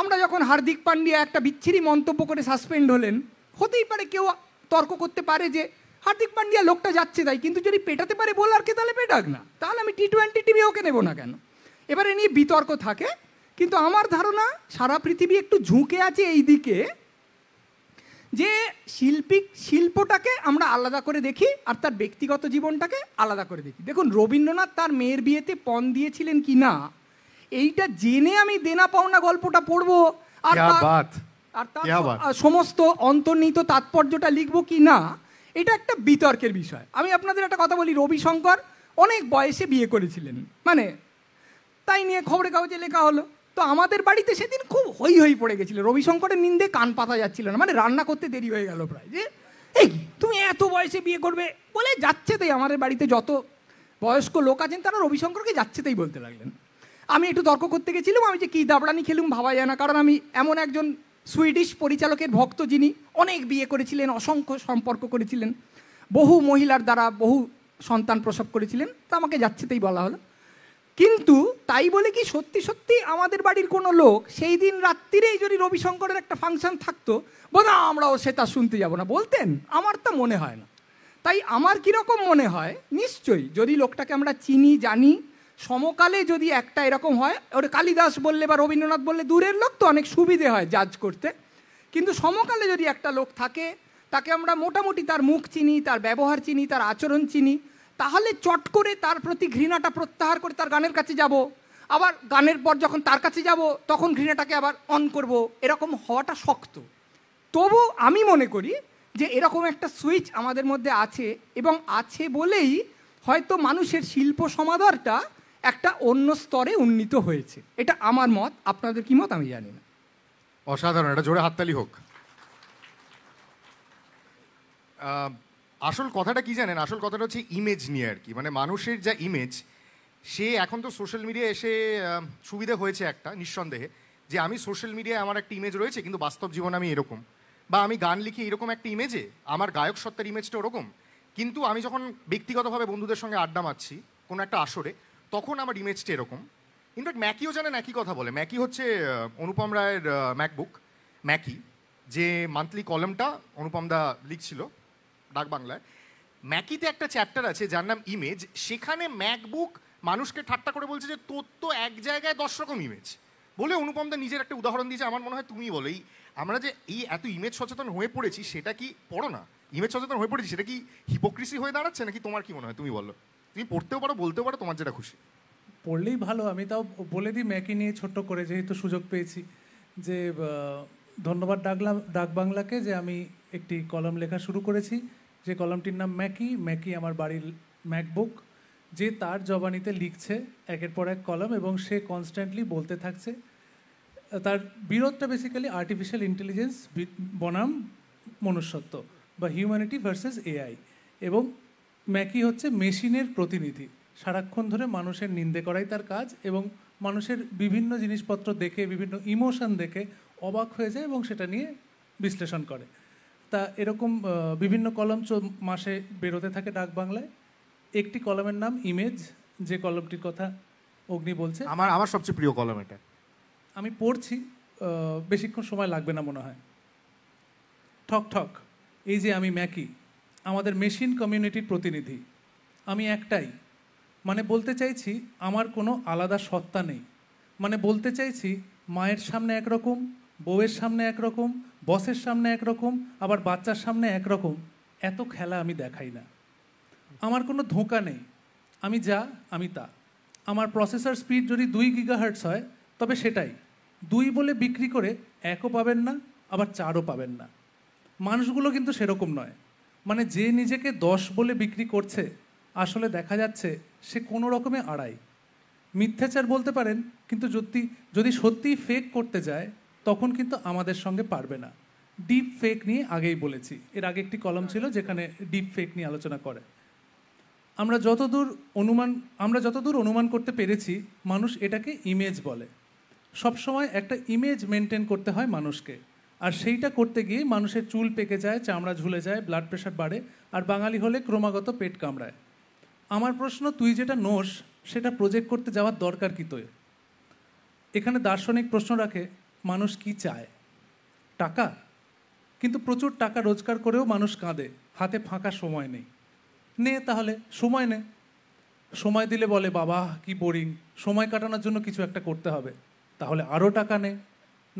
আমরা যখন হার্দিক পান্ডিয়া একটা বিচ্ছিরি মন্তব্য করে সাসপেন্ড হলেন হতেই পারে কেউ তর্ক করতে পারে যে হার্দিক পান্ডিয়া লোকটা যাচ্ছে তাই কিন্তু যদি পেটাতে পারে বোলারকে তাহলে পেটাক না তাহলে আমি টি টোয়েন্টি টিমে ওকে নেবো না কেন এবারে নিয়ে বিতর্ক থাকে কিন্তু আমার ধারণা সারা পৃথিবী একটু ঝুঁকে আছে এই দিকে যে শিল্পিক শিল্পটাকে আমরা আলাদা করে দেখি আর তার ব্যক্তিগত জীবনটাকে আলাদা করে দেখি দেখুন রবীন্দ্রনাথ তার মেয়ের বিয়েতে পণ দিয়েছিলেন কি না এইটা জেনে আমি দেনা পাওনা গল্পটা পড়বো আর আর সমস্ত অন্তর্নিহিত তাৎপর্যটা লিখবো কি না এটা একটা বিতর্কের বিষয় আমি আপনাদের একটা কথা বলি রবিশঙ্কর অনেক বয়সে বিয়ে করেছিলেন মানে তাই নিয়ে খবরের কাগজে লেখা হলো তো আমাদের বাড়িতে সেদিন খুব হই হই পড়ে রবি রবিশঙ্করের নিন্দে কান পাতা যাচ্ছিল না মানে রান্না করতে দেরি হয়ে গেল প্রায় যে এই তুমি এত বয়সে বিয়ে করবে বলে যাচ্ছে তাই আমাদের বাড়িতে যত বয়স্ক লোক আছেন তারা রবিশঙ্করকে যাচ্ছে তাই বলতে লাগলেন আমি একটু তর্ক করতে গেছিলাম আমি যে কী দাবড়ানি খেলুম ভাবা যায় না কারণ আমি এমন একজন সুইডিশ পরিচালকের ভক্ত যিনি অনেক বিয়ে করেছিলেন অসংখ্য সম্পর্ক করেছিলেন বহু মহিলার দ্বারা বহু সন্তান প্রসব করেছিলেন তা আমাকে যাচ্ছেতেই বলা হলো কিন্তু তাই বলে কি সত্যি সত্যি আমাদের বাড়ির কোনো লোক সেই দিন রাত্রিরেই যদি রবিশঙ্করের একটা ফাংশন থাকতো বোধ আমরাও সেটা শুনতে যাব না বলতেন আমার তা মনে হয় না তাই আমার কীরকম মনে হয় নিশ্চয়ই যদি লোকটাকে আমরা চিনি জানি সমকালে যদি একটা এরকম হয় ওর কালিদাস বললে বা রবীন্দ্রনাথ বললে দূরের লোক তো অনেক সুবিধে হয় জাজ করতে কিন্তু সমকালে যদি একটা লোক থাকে তাকে আমরা মোটামুটি তার মুখ চিনি তার ব্যবহার চিনি তার আচরণ চিনি তাহলে চট করে তার প্রতি ঘৃণাটা প্রত্যাহার করে তার গানের কাছে যাব আবার গানের পর যখন তার কাছে যাব তখন ঘৃণাটাকে আবার অন করব এরকম হওয়াটা শক্ত তবু আমি মনে করি যে এরকম একটা সুইচ আমাদের মধ্যে আছে এবং আছে বলেই হয়তো মানুষের শিল্প সমাদরটা একটা অন্য স্তরে উন্নীত হয়েছে এটা আমার মত আপনাদের কি মত আমি জানি না অসাধারণ এটা জোরে হাততালি হোক আসল কথাটা কি জানেন আসল কথাটা হচ্ছে ইমেজ নিয়ে আর কি মানে মানুষের যা ইমেজ সে এখন তো সোশ্যাল মিডিয়া এসে সুবিধে হয়েছে একটা নিঃসন্দেহে যে আমি সোশ্যাল মিডিয়ায় আমার একটা ইমেজ রয়েছে কিন্তু বাস্তব জীবন আমি এরকম বা আমি গান লিখি এরকম একটা ইমেজে আমার গায়ক সত্তার ইমেজটা ওরকম কিন্তু আমি যখন ব্যক্তিগতভাবে বন্ধুদের সঙ্গে আড্ডা মারছি কোনো একটা আসরে তখন আমার ইমেজটা এরকম ইনফ্যাক্ট ম্যাকিও জানেন একই কথা বলে ম্যাকি হচ্ছে অনুপম রায়ের ম্যাকবুক ম্যাকি যে মান্থলি কলমটা অনুপম দা লিখছিল ডাক বাংলায় ম্যাকিতে একটা চ্যাপ্টার আছে যার নাম ইমেজ সেখানে ম্যাকবুক মানুষকে ঠাট্টা করে বলছে যে তোর তো এক জায়গায় দশ রকম ইমেজ বলে অনুপম দা নিজের একটা উদাহরণ দিয়েছে আমার মনে হয় তুমি বলো এই আমরা যে এই এত ইমেজ সচেতন হয়ে পড়েছি সেটা কি পড়ো না ইমেজ সচেতন হয়ে পড়েছি সেটা কি হিপোক্রিসি হয়ে দাঁড়াচ্ছে নাকি তোমার কি মনে হয় তুমি বলো তুমি পড়তেও পারো বলতেও পারো তোমার যেটা খুশি পড়লেই ভালো আমি তাও বলে দিই ম্যাকি নিয়ে ছোট্ট করে যেহেতু সুযোগ পেয়েছি যে ধন্যবাদ ডাকলাম ডাক বাংলাকে যে আমি একটি কলম লেখা শুরু করেছি যে কলমটির নাম ম্যাকি ম্যাকি আমার বাড়ির ম্যাকবুক যে তার জবানিতে লিখছে একের পর এক কলম এবং সে কনস্ট্যান্টলি বলতে থাকছে তার বিরোধটা বেসিক্যালি আর্টিফিশিয়াল ইন্টেলিজেন্স বনাম মনুষ্যত্ব বা হিউম্যানিটি ভার্সেস এআই এবং ম্যাকি হচ্ছে মেশিনের প্রতিনিধি সারাক্ষণ ধরে মানুষের নিন্দে করাই তার কাজ এবং মানুষের বিভিন্ন জিনিসপত্র দেখে বিভিন্ন ইমোশন দেখে অবাক হয়ে যায় এবং সেটা নিয়ে বিশ্লেষণ করে তা এরকম বিভিন্ন কলম মাসে বেরোতে থাকে ডাক বাংলায় একটি কলমের নাম ইমেজ যে কলমটির কথা অগ্নি বলছে আমার আমার সবচেয়ে প্রিয় কলম এটা আমি পড়ছি বেশিক্ষণ সময় লাগবে না মনে হয় ঠক ঠক এই যে আমি ম্যাকি আমাদের মেশিন কমিউনিটির প্রতিনিধি আমি একটাই মানে বলতে চাইছি আমার কোনো আলাদা সত্তা নেই মানে বলতে চাইছি মায়ের সামনে একরকম বউয়ের সামনে একরকম বসের সামনে একরকম আবার বাচ্চার সামনে একরকম এত খেলা আমি দেখাই না আমার কোনো ধোঁকা নেই আমি যা আমি তা আমার প্রসেসর স্পিড যদি দুই গিগাহার্টস হয় তবে সেটাই দুই বলে বিক্রি করে একও পাবেন না আবার চারও পাবেন না মানুষগুলো কিন্তু সেরকম নয় মানে যে নিজেকে দশ বলে বিক্রি করছে আসলে দেখা যাচ্ছে সে কোনো রকমে আড়াই মিথ্যাচার বলতে পারেন কিন্তু যদি যদি সত্যি ফেক করতে যায় তখন কিন্তু আমাদের সঙ্গে পারবে না ডিপ ফেক নিয়ে আগেই বলেছি এর আগে একটি কলম ছিল যেখানে ডিপ ফেক নিয়ে আলোচনা করে আমরা যতদূর অনুমান আমরা যতদূর অনুমান করতে পেরেছি মানুষ এটাকে ইমেজ বলে সবসময় একটা ইমেজ মেনটেন করতে হয় মানুষকে আর সেইটা করতে গিয়ে মানুষের চুল পেকে যায় চামড়া ঝুলে যায় ব্লাড প্রেশার বাড়ে আর বাঙালি হলে ক্রমাগত পেট কামড়ায় আমার প্রশ্ন তুই যেটা নোস সেটা প্রজেক্ট করতে যাওয়ার দরকার কি তোর এখানে দার্শনিক প্রশ্ন রাখে মানুষ কি চায় টাকা কিন্তু প্রচুর টাকা রোজগার করেও মানুষ কাঁদে হাতে ফাঁকা সময় নেই নে তাহলে সময় নে সময় দিলে বলে বাবা কি বোরিং সময় কাটানোর জন্য কিছু একটা করতে হবে তাহলে আরও টাকা নে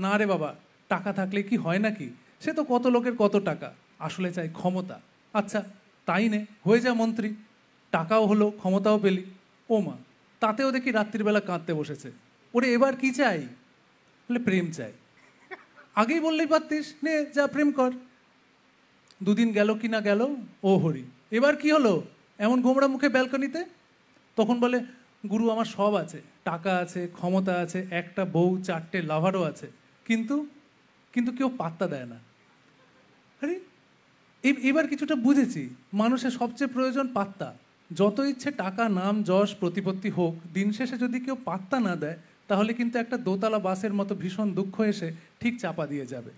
না রে বাবা টাকা থাকলে কি হয় নাকি সে তো কত লোকের কত টাকা আসলে চাই ক্ষমতা আচ্ছা তাই নে হয়ে যা মন্ত্রী টাকাও হলো ক্ষমতাও পেলি ও মা তাতেও দেখি রাত্রিবেলা কাঁদতে বসেছে ওরে এবার কি চাই বলে প্রেম চাই আগেই বললেই পারতিস নে যা প্রেম কর দুদিন গেল কি না গেল ও হরি এবার কি হলো এমন গোমরা মুখে ব্যালকনিতে তখন বলে গুরু আমার সব আছে টাকা আছে ক্ষমতা আছে একটা বউ চারটে লাভারও আছে কিন্তু কিন্তু কেউ পাত্তা দেয় না আরে এবার কিছুটা বুঝেছি মানুষের সবচেয়ে প্রয়োজন পাত্তা যত ইচ্ছে টাকা নাম যশ প্রতিপত্তি হোক দিন শেষে যদি কেউ পাত্তা না দেয় তাহলে কিন্তু একটা দোতলা বাসের মতো ভীষণ দুঃখ এসে ঠিক চাপা দিয়ে যাবে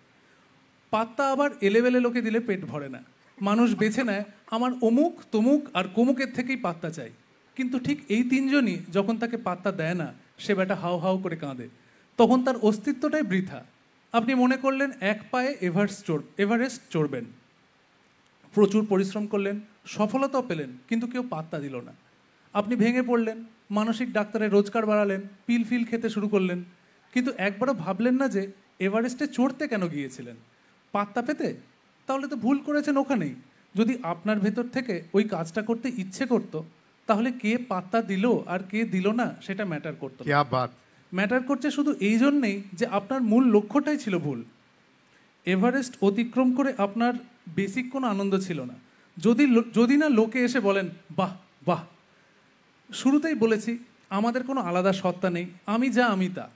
পাত্তা আবার এলেবেলে লোকে দিলে পেট ভরে না মানুষ বেছে নেয় আমার অমুক তমুক আর কমুকের থেকেই পাত্তা চাই কিন্তু ঠিক এই তিনজনই যখন তাকে পাত্তা দেয় না সে বেটা হাও হাও করে কাঁদে তখন তার অস্তিত্বটাই বৃথা আপনি মনে করলেন এক পায়ে এভারেস্ট চড় এভারেস্ট চড়বেন প্রচুর পরিশ্রম করলেন সফলতাও পেলেন কিন্তু কেউ পাত্তা দিল না আপনি ভেঙে পড়লেন মানসিক ডাক্তারের রোজগার বাড়ালেন পিল ফিল খেতে শুরু করলেন কিন্তু একবারও ভাবলেন না যে এভারেস্টে চড়তে কেন গিয়েছিলেন পাত্তা পেতে তাহলে তো ভুল করেছেন ওখানেই যদি আপনার ভেতর থেকে ওই কাজটা করতে ইচ্ছে করতো তাহলে কে পাত্তা দিল আর কে দিল না সেটা ম্যাটার করতো ম্যাটার করছে শুধু এই জন্যেই যে আপনার মূল লক্ষ্যটাই ছিল ভুল এভারেস্ট অতিক্রম করে আপনার বেসিক কোনো আনন্দ ছিল না যদি যদি না লোকে এসে বলেন বাহ বাহ শুরুতেই বলেছি আমাদের কোনো আলাদা সত্তা নেই আমি যা আমি তা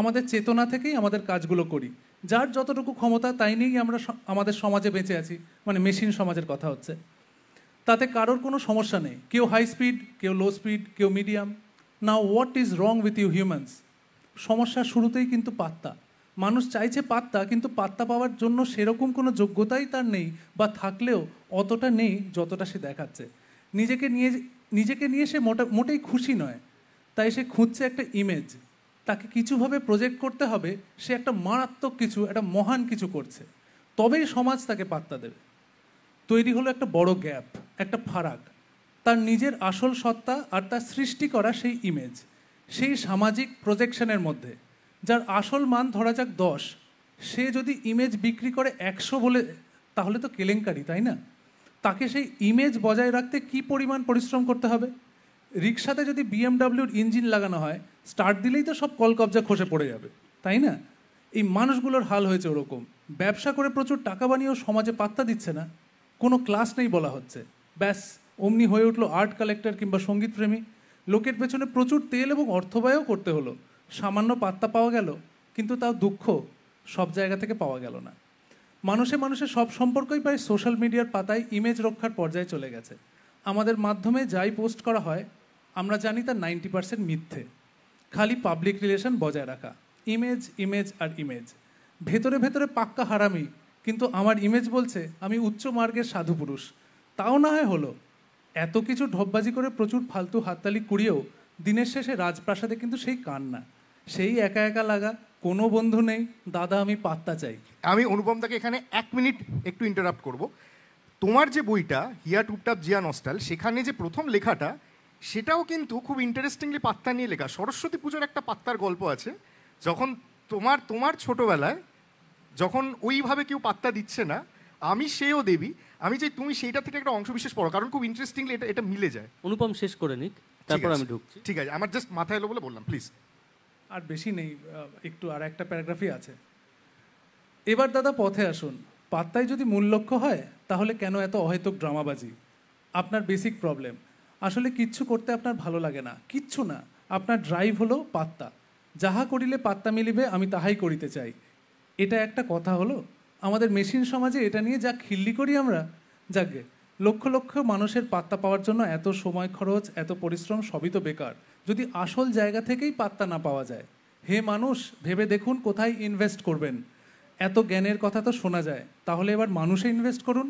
আমাদের চেতনা থেকেই আমাদের কাজগুলো করি যার যতটুকু ক্ষমতা তাই নিয়েই আমরা আমাদের সমাজে বেঁচে আছি মানে মেশিন সমাজের কথা হচ্ছে তাতে কারোর কোনো সমস্যা নেই কেউ হাই স্পিড কেউ লো স্পিড কেউ medium now what is wrong with you humans সমস্যার শুরুতেই কিন্তু পাত্তা মানুষ চাইছে পাত্তা কিন্তু পাত্তা পাওয়ার জন্য সেরকম কোনো যোগ্যতাই তার নেই বা থাকলেও অতটা নেই যতটা সে দেখাচ্ছে নিজেকে নিয়ে নিজেকে নিয়ে সে মোটা মোটেই খুশি নয় তাই সে খুঁজছে একটা ইমেজ তাকে কিছুভাবে প্রজেক্ট করতে হবে সে একটা মারাত্মক কিছু একটা মহান কিছু করছে তবেই সমাজ তাকে পাত্তা দেবে তৈরি হলো একটা বড় গ্যাপ একটা ফারাক তার নিজের আসল সত্তা আর তার সৃষ্টি করা সেই ইমেজ সেই সামাজিক প্রজেকশনের মধ্যে যার আসল মান ধরা যাক দশ সে যদি ইমেজ বিক্রি করে একশো বলে তাহলে তো কেলেঙ্কারি তাই না তাকে সেই ইমেজ বজায় রাখতে কি পরিমাণ পরিশ্রম করতে হবে রিক্সাতে যদি বিএমডাব্লিউর ইঞ্জিন লাগানো হয় স্টার্ট দিলেই তো সব কলকবজা খসে পড়ে যাবে তাই না এই মানুষগুলোর হাল হয়েছে ওরকম ব্যবসা করে প্রচুর টাকা বানিয়েও সমাজে পাত্তা দিচ্ছে না কোনো ক্লাস নেই বলা হচ্ছে ব্যাস অমনি হয়ে উঠলো আর্ট কালেক্টর কিংবা সঙ্গীতপ্রেমী লোকের পেছনে প্রচুর তেল এবং অর্থব্যয়ও করতে হলো সামান্য পাত্তা পাওয়া গেল কিন্তু তাও দুঃখ সব জায়গা থেকে পাওয়া গেল না মানুষে মানুষে সব সম্পর্কই প্রায় সোশ্যাল মিডিয়ার পাতায় ইমেজ রক্ষার পর্যায়ে চলে গেছে আমাদের মাধ্যমে যাই পোস্ট করা হয় আমরা জানি তার নাইনটি পার্সেন্ট মিথ্যে খালি পাবলিক রিলেশন বজায় রাখা ইমেজ ইমেজ আর ইমেজ ভেতরে ভেতরে পাক্কা হারামি কিন্তু আমার ইমেজ বলছে আমি উচ্চ মার্গের সাধু পুরুষ তাও না হয় হলো এত কিছু ঢপবাজি করে প্রচুর ফালতু হাততালি কুড়িয়েও দিনের শেষে রাজপ্রাসাদে কিন্তু সেই কান না সেই একা একা লাগা কোনো বন্ধু নেই দাদা আমি পাত্তা চাই আমি অনুপম তাকে এখানে এক মিনিট একটু ইন্টারাপ্ট করব তোমার যে বইটা হিয়া টুপটাপ জিয়া নস্টাল সেখানে যে প্রথম লেখাটা সেটাও কিন্তু খুব ইন্টারেস্টিংলি পাত্তা নিয়ে লেখা সরস্বতী পুজোর একটা পাত্তার গল্প আছে যখন তোমার তোমার ছোটবেলায় যখন ওইভাবে কেউ পাত্তা দিচ্ছে না আমি সেও দেবী আমি চাই তুমি সেইটা থেকে একটা অংশ বিশেষ পড়ো কারণ খুব ইন্টারেস্টিংলি এটা এটা মিলে যায় অনুপম শেষ করে নিক তারপর আমি ঢুকছি ঠিক আছে আমার জাস্ট মাথায় এলো বলে বললাম প্লিজ আর বেশি নেই একটু আর একটা প্যারাগ্রাফই আছে এবার দাদা পথে আসুন পাত্তায় যদি মূল লক্ষ্য হয় তাহলে কেন এত অহেতুক ড্রামাবাজি আপনার বেসিক প্রবলেম আসলে কিচ্ছু করতে আপনার ভালো লাগে না কিচ্ছু না আপনার ড্রাইভ হলো পাত্তা যাহা করিলে পাত্তা মিলিবে আমি তাহাই করিতে চাই এটা একটা কথা হলো আমাদের মেশিন সমাজে এটা নিয়ে যা খিল্লি করি আমরা যাকে লক্ষ লক্ষ মানুষের পাত্তা পাওয়ার জন্য এত সময় খরচ এত পরিশ্রম সবই তো বেকার যদি আসল জায়গা থেকেই পাত্তা না পাওয়া যায় হে মানুষ ভেবে দেখুন কোথায় ইনভেস্ট করবেন এত জ্ঞানের কথা তো শোনা যায় তাহলে এবার মানুষে ইনভেস্ট করুন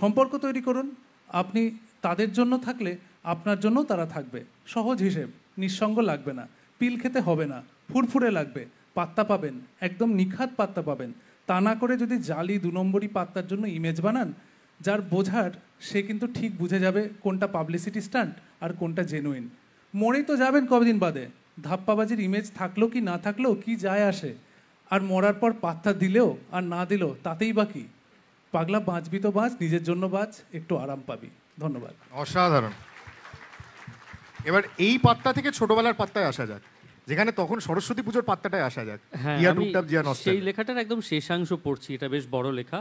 সম্পর্ক তৈরি করুন আপনি তাদের জন্য থাকলে আপনার জন্য তারা থাকবে সহজ হিসেব নিঃসঙ্গ লাগবে না পিল খেতে হবে না ফুরফুরে লাগবে পাত্তা পাবেন একদম নিখাত পাত্তা পাবেন তা না করে যদি জালি দু নম্বরই পাত্তার জন্য ইমেজ বানান যার বোঝার সে কিন্তু ঠিক বুঝে যাবে কোনটা পাবলিসিটি স্টান্ট আর কোনটা জেনুইন মরেই তো যাবেন কদিন বাদে ধাপ্পাবাজির ইমেজ থাকলো কি না থাকলেও কি যায় আসে আর মরার পর পাত্তা দিলেও আর না দিলেও তাতেই বা কি পাগলা বাঁচবি তো বাঁচ নিজের জন্য বাঁচ একটু আরাম পাবি ধন্যবাদ অসাধারণ এবার এই পাত্তা থেকে ছোটবেলার পাত্তায় আসা যাক যেখানে তখন সরস্বতী পুজোর পাত্তাটাই আসা যাক হ্যাঁ সেই লেখাটার একদম শেষাংশ পড়ছি এটা বেশ বড় লেখা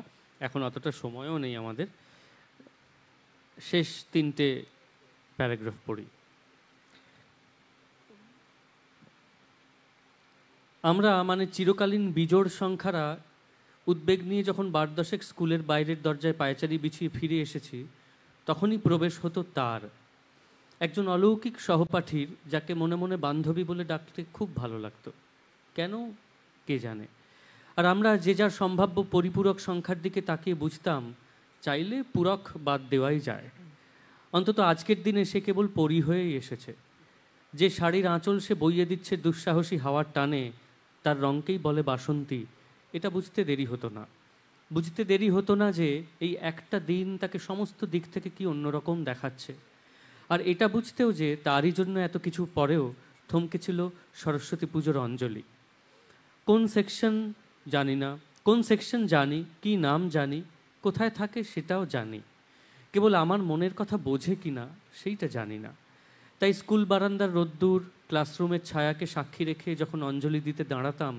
এখন অতটা সময়ও নেই আমাদের শেষ তিনটে প্যারাগ্রাফ পড়ি আমরা মানে চিরকালীন বিজোড় সংখ্যারা উদ্বেগ নিয়ে যখন বার দশেক স্কুলের বাইরের দরজায় পায়চারি বিছিয়ে ফিরে এসেছি তখনই প্রবেশ হতো তার একজন অলৌকিক সহপাঠীর যাকে মনে মনে বান্ধবী বলে ডাকতে খুব ভালো লাগতো কেন কে জানে আর আমরা যে যার সম্ভাব্য পরিপূরক সংখ্যার দিকে তাকিয়ে বুঝতাম চাইলে পূরক বাদ দেওয়াই যায় অন্তত আজকের দিনে সে কেবল পরি হয়েই এসেছে যে শাড়ির আঁচল সে বইয়ে দিচ্ছে দুঃসাহসী হাওয়ার টানে তার রঙকেই বলে বাসন্তী এটা বুঝতে দেরি হতো না বুঝতে দেরি হতো না যে এই একটা দিন তাকে সমস্ত দিক থেকে কি অন্যরকম দেখাচ্ছে আর এটা বুঝতেও যে তারই জন্য এত কিছু পরেও থমকে ছিল সরস্বতী পুজোর অঞ্জলি কোন সেকশন জানি না কোন সেকশন জানি কি নাম জানি কোথায় থাকে সেটাও জানি কেবল আমার মনের কথা বোঝে কি না সেইটা জানি না তাই স্কুল বারান্দার রোদ্দুর ক্লাসরুমের ছায়াকে সাক্ষী রেখে যখন অঞ্জলি দিতে দাঁড়াতাম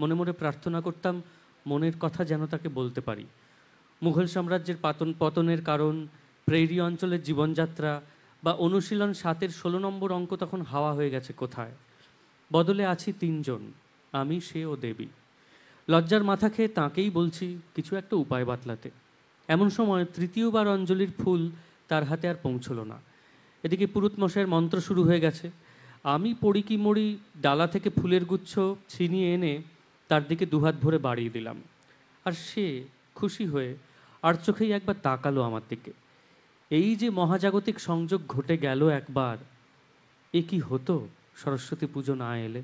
মনে মনে প্রার্থনা করতাম মনের কথা যেন তাকে বলতে পারি মুঘল সাম্রাজ্যের পাতন পতনের কারণ প্রেরী অঞ্চলের জীবনযাত্রা বা অনুশীলন সাতের ষোলো নম্বর অঙ্ক তখন হাওয়া হয়ে গেছে কোথায় বদলে আছি তিনজন আমি সে ও দেবী লজ্জার মাথা খেয়ে তাঁকেই বলছি কিছু একটা উপায় বাতলাতে এমন সময় তৃতীয়বার অঞ্জলির ফুল তার হাতে আর পৌঁছল না এদিকে পুরুতমশাইয়ের মন্ত্র শুরু হয়ে গেছে আমি পড়ি কি মরি ডালা থেকে ফুলের গুচ্ছ ছিনিয়ে এনে তার দিকে দুহাত ভরে বাড়িয়ে দিলাম আর সে খুশি হয়ে আর চোখেই একবার তাকালো আমার দিকে এই যে মহাজাগতিক সংযোগ ঘটে গেল একবার এ কি হতো সরস্বতী পুজো না এলে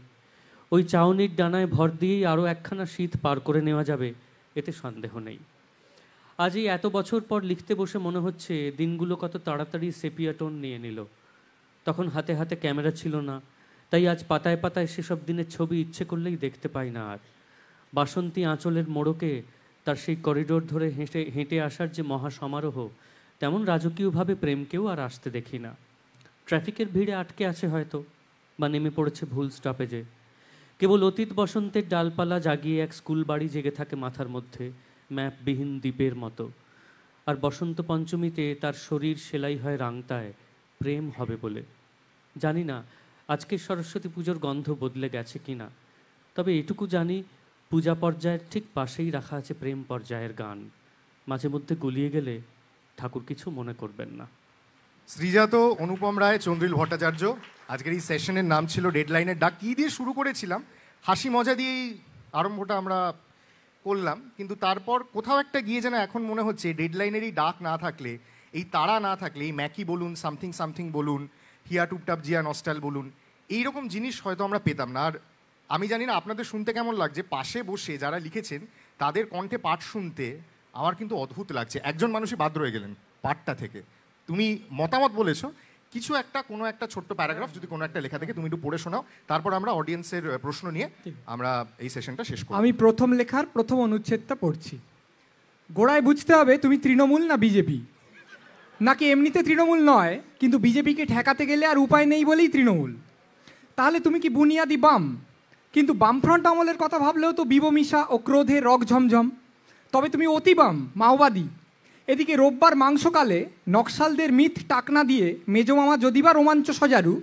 ওই চাউনির ডানায় ভর দিয়েই আরও একখানা শীত পার করে নেওয়া যাবে এতে সন্দেহ নেই আজ এই এত বছর পর লিখতে বসে মনে হচ্ছে দিনগুলো কত তাড়াতাড়ি সেপিয়াটোন নিয়ে নিল তখন হাতে হাতে ক্যামেরা ছিল না তাই আজ পাতায় পাতায় সেসব দিনের ছবি ইচ্ছে করলেই দেখতে পাই না আর বাসন্তী আঁচলের মোড়কে তার সেই করিডোর ধরে হেঁটে হেঁটে আসার যে মহাসমারোহ তেমন রাজকীয়ভাবে প্রেমকেও আর আসতে দেখি না ট্রাফিকের ভিড়ে আটকে আছে হয়তো বা নেমে পড়েছে ভুল স্টপেজে কেবল অতীত বসন্তের ডালপালা জাগিয়ে এক স্কুল বাড়ি জেগে থাকে মাথার মধ্যে ম্যাপবিহীন দ্বীপের মতো আর বসন্ত পঞ্চমীতে তার শরীর সেলাই হয় রাংতায় প্রেম হবে বলে জানি না আজকের সরস্বতী পুজোর গন্ধ বদলে গেছে কি না তবে এটুকু জানি পূজা পর্যায়ের ঠিক পাশেই রাখা আছে প্রেম পর্যায়ের গান মাঝে মধ্যে গুলিয়ে গেলে ঠাকুর কিছু মনে করবেন না শ্রীজাত অনুপম রায় চন্দ্রিল ভট্টাচার্য আজকের এই সেশনের নাম ছিল ডেডলাইনের ডাক কী দিয়ে শুরু করেছিলাম হাসি মজা দিয়েই আরম্ভটা আমরা করলাম কিন্তু তারপর কোথাও একটা গিয়ে যেন এখন মনে হচ্ছে ডেডলাইনের এই ডাক না থাকলে এই তারা না থাকলে এই ম্যাকি বলুন সামথিং সামথিং বলুন হিয়া টুপটাপ জিয়া নস্টাল বলুন এইরকম জিনিস হয়তো আমরা পেতাম না আর আমি জানি না আপনাদের শুনতে কেমন লাগছে পাশে বসে যারা লিখেছেন তাদের কণ্ঠে পাঠ শুনতে আমার কিন্তু অদ্ভুত লাগছে একজন মানুষই বাদ রয়ে গেলেন পাঠটা থেকে তুমি মতামত বলেছো কিছু একটা কোনো একটা ছোট্ট প্যারাগ্রাফ যদি কোনো একটা লেখা থেকে তুমি একটু পড়ে শোনাও তারপর আমরা অডিয়েন্সের প্রশ্ন নিয়ে আমরা এই সেশনটা শেষ করব আমি প্রথম লেখার প্রথম অনুচ্ছেদটা পড়ছি গোড়ায় বুঝতে হবে তুমি তৃণমূল না বিজেপি নাকি এমনিতে তৃণমূল নয় কিন্তু বিজেপিকে ঠেকাতে গেলে আর উপায় নেই বলেই তৃণমূল তাহলে তুমি কি বুনিয়াদি বাম কিন্তু বামফ্রন্ট আমলের কথা ভাবলেও তো বিবমিশা ও ক্রোধে রক ঝমঝম তবে তুমি অতিবাম মাওবাদী এদিকে রোববার মাংসকালে নকশালদের মিথ টাকনা দিয়ে মেজমামা যদি বা রোমাঞ্চ সজারু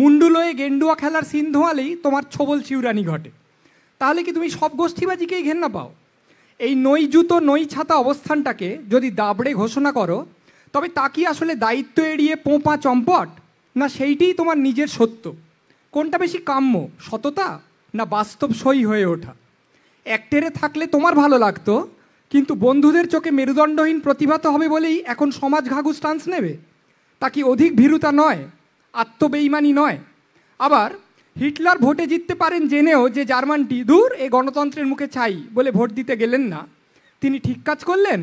মুন্ডুলয়ে গেন্ডুয়া খেলার সিন তোমার ছবল চিউরানি ঘটে তাহলে কি তুমি সব গোষ্ঠীবাজিকেই ঘেন্না পাও এই নই জুতো নই ছাতা অবস্থানটাকে যদি দাবড়ে ঘোষণা করো তবে তা কি আসলে দায়িত্ব এড়িয়ে পোঁপা চম্পট না সেইটিই তোমার নিজের সত্য কোনটা বেশি কাম্য সততা না বাস্তব সই হয়ে ওঠা একটেরে থাকলে তোমার ভালো লাগতো কিন্তু বন্ধুদের চোখে মেরুদণ্ডহীন প্রতিভাত হবে বলেই এখন সমাজ ঘাঘু স্টান্স নেবে তা কি অধিক ভীরুতা নয় আত্মবেইমানি নয় আবার হিটলার ভোটে জিততে পারেন জেনেও যে জার্মানটি দূর এ গণতন্ত্রের মুখে ছাই বলে ভোট দিতে গেলেন না তিনি ঠিক কাজ করলেন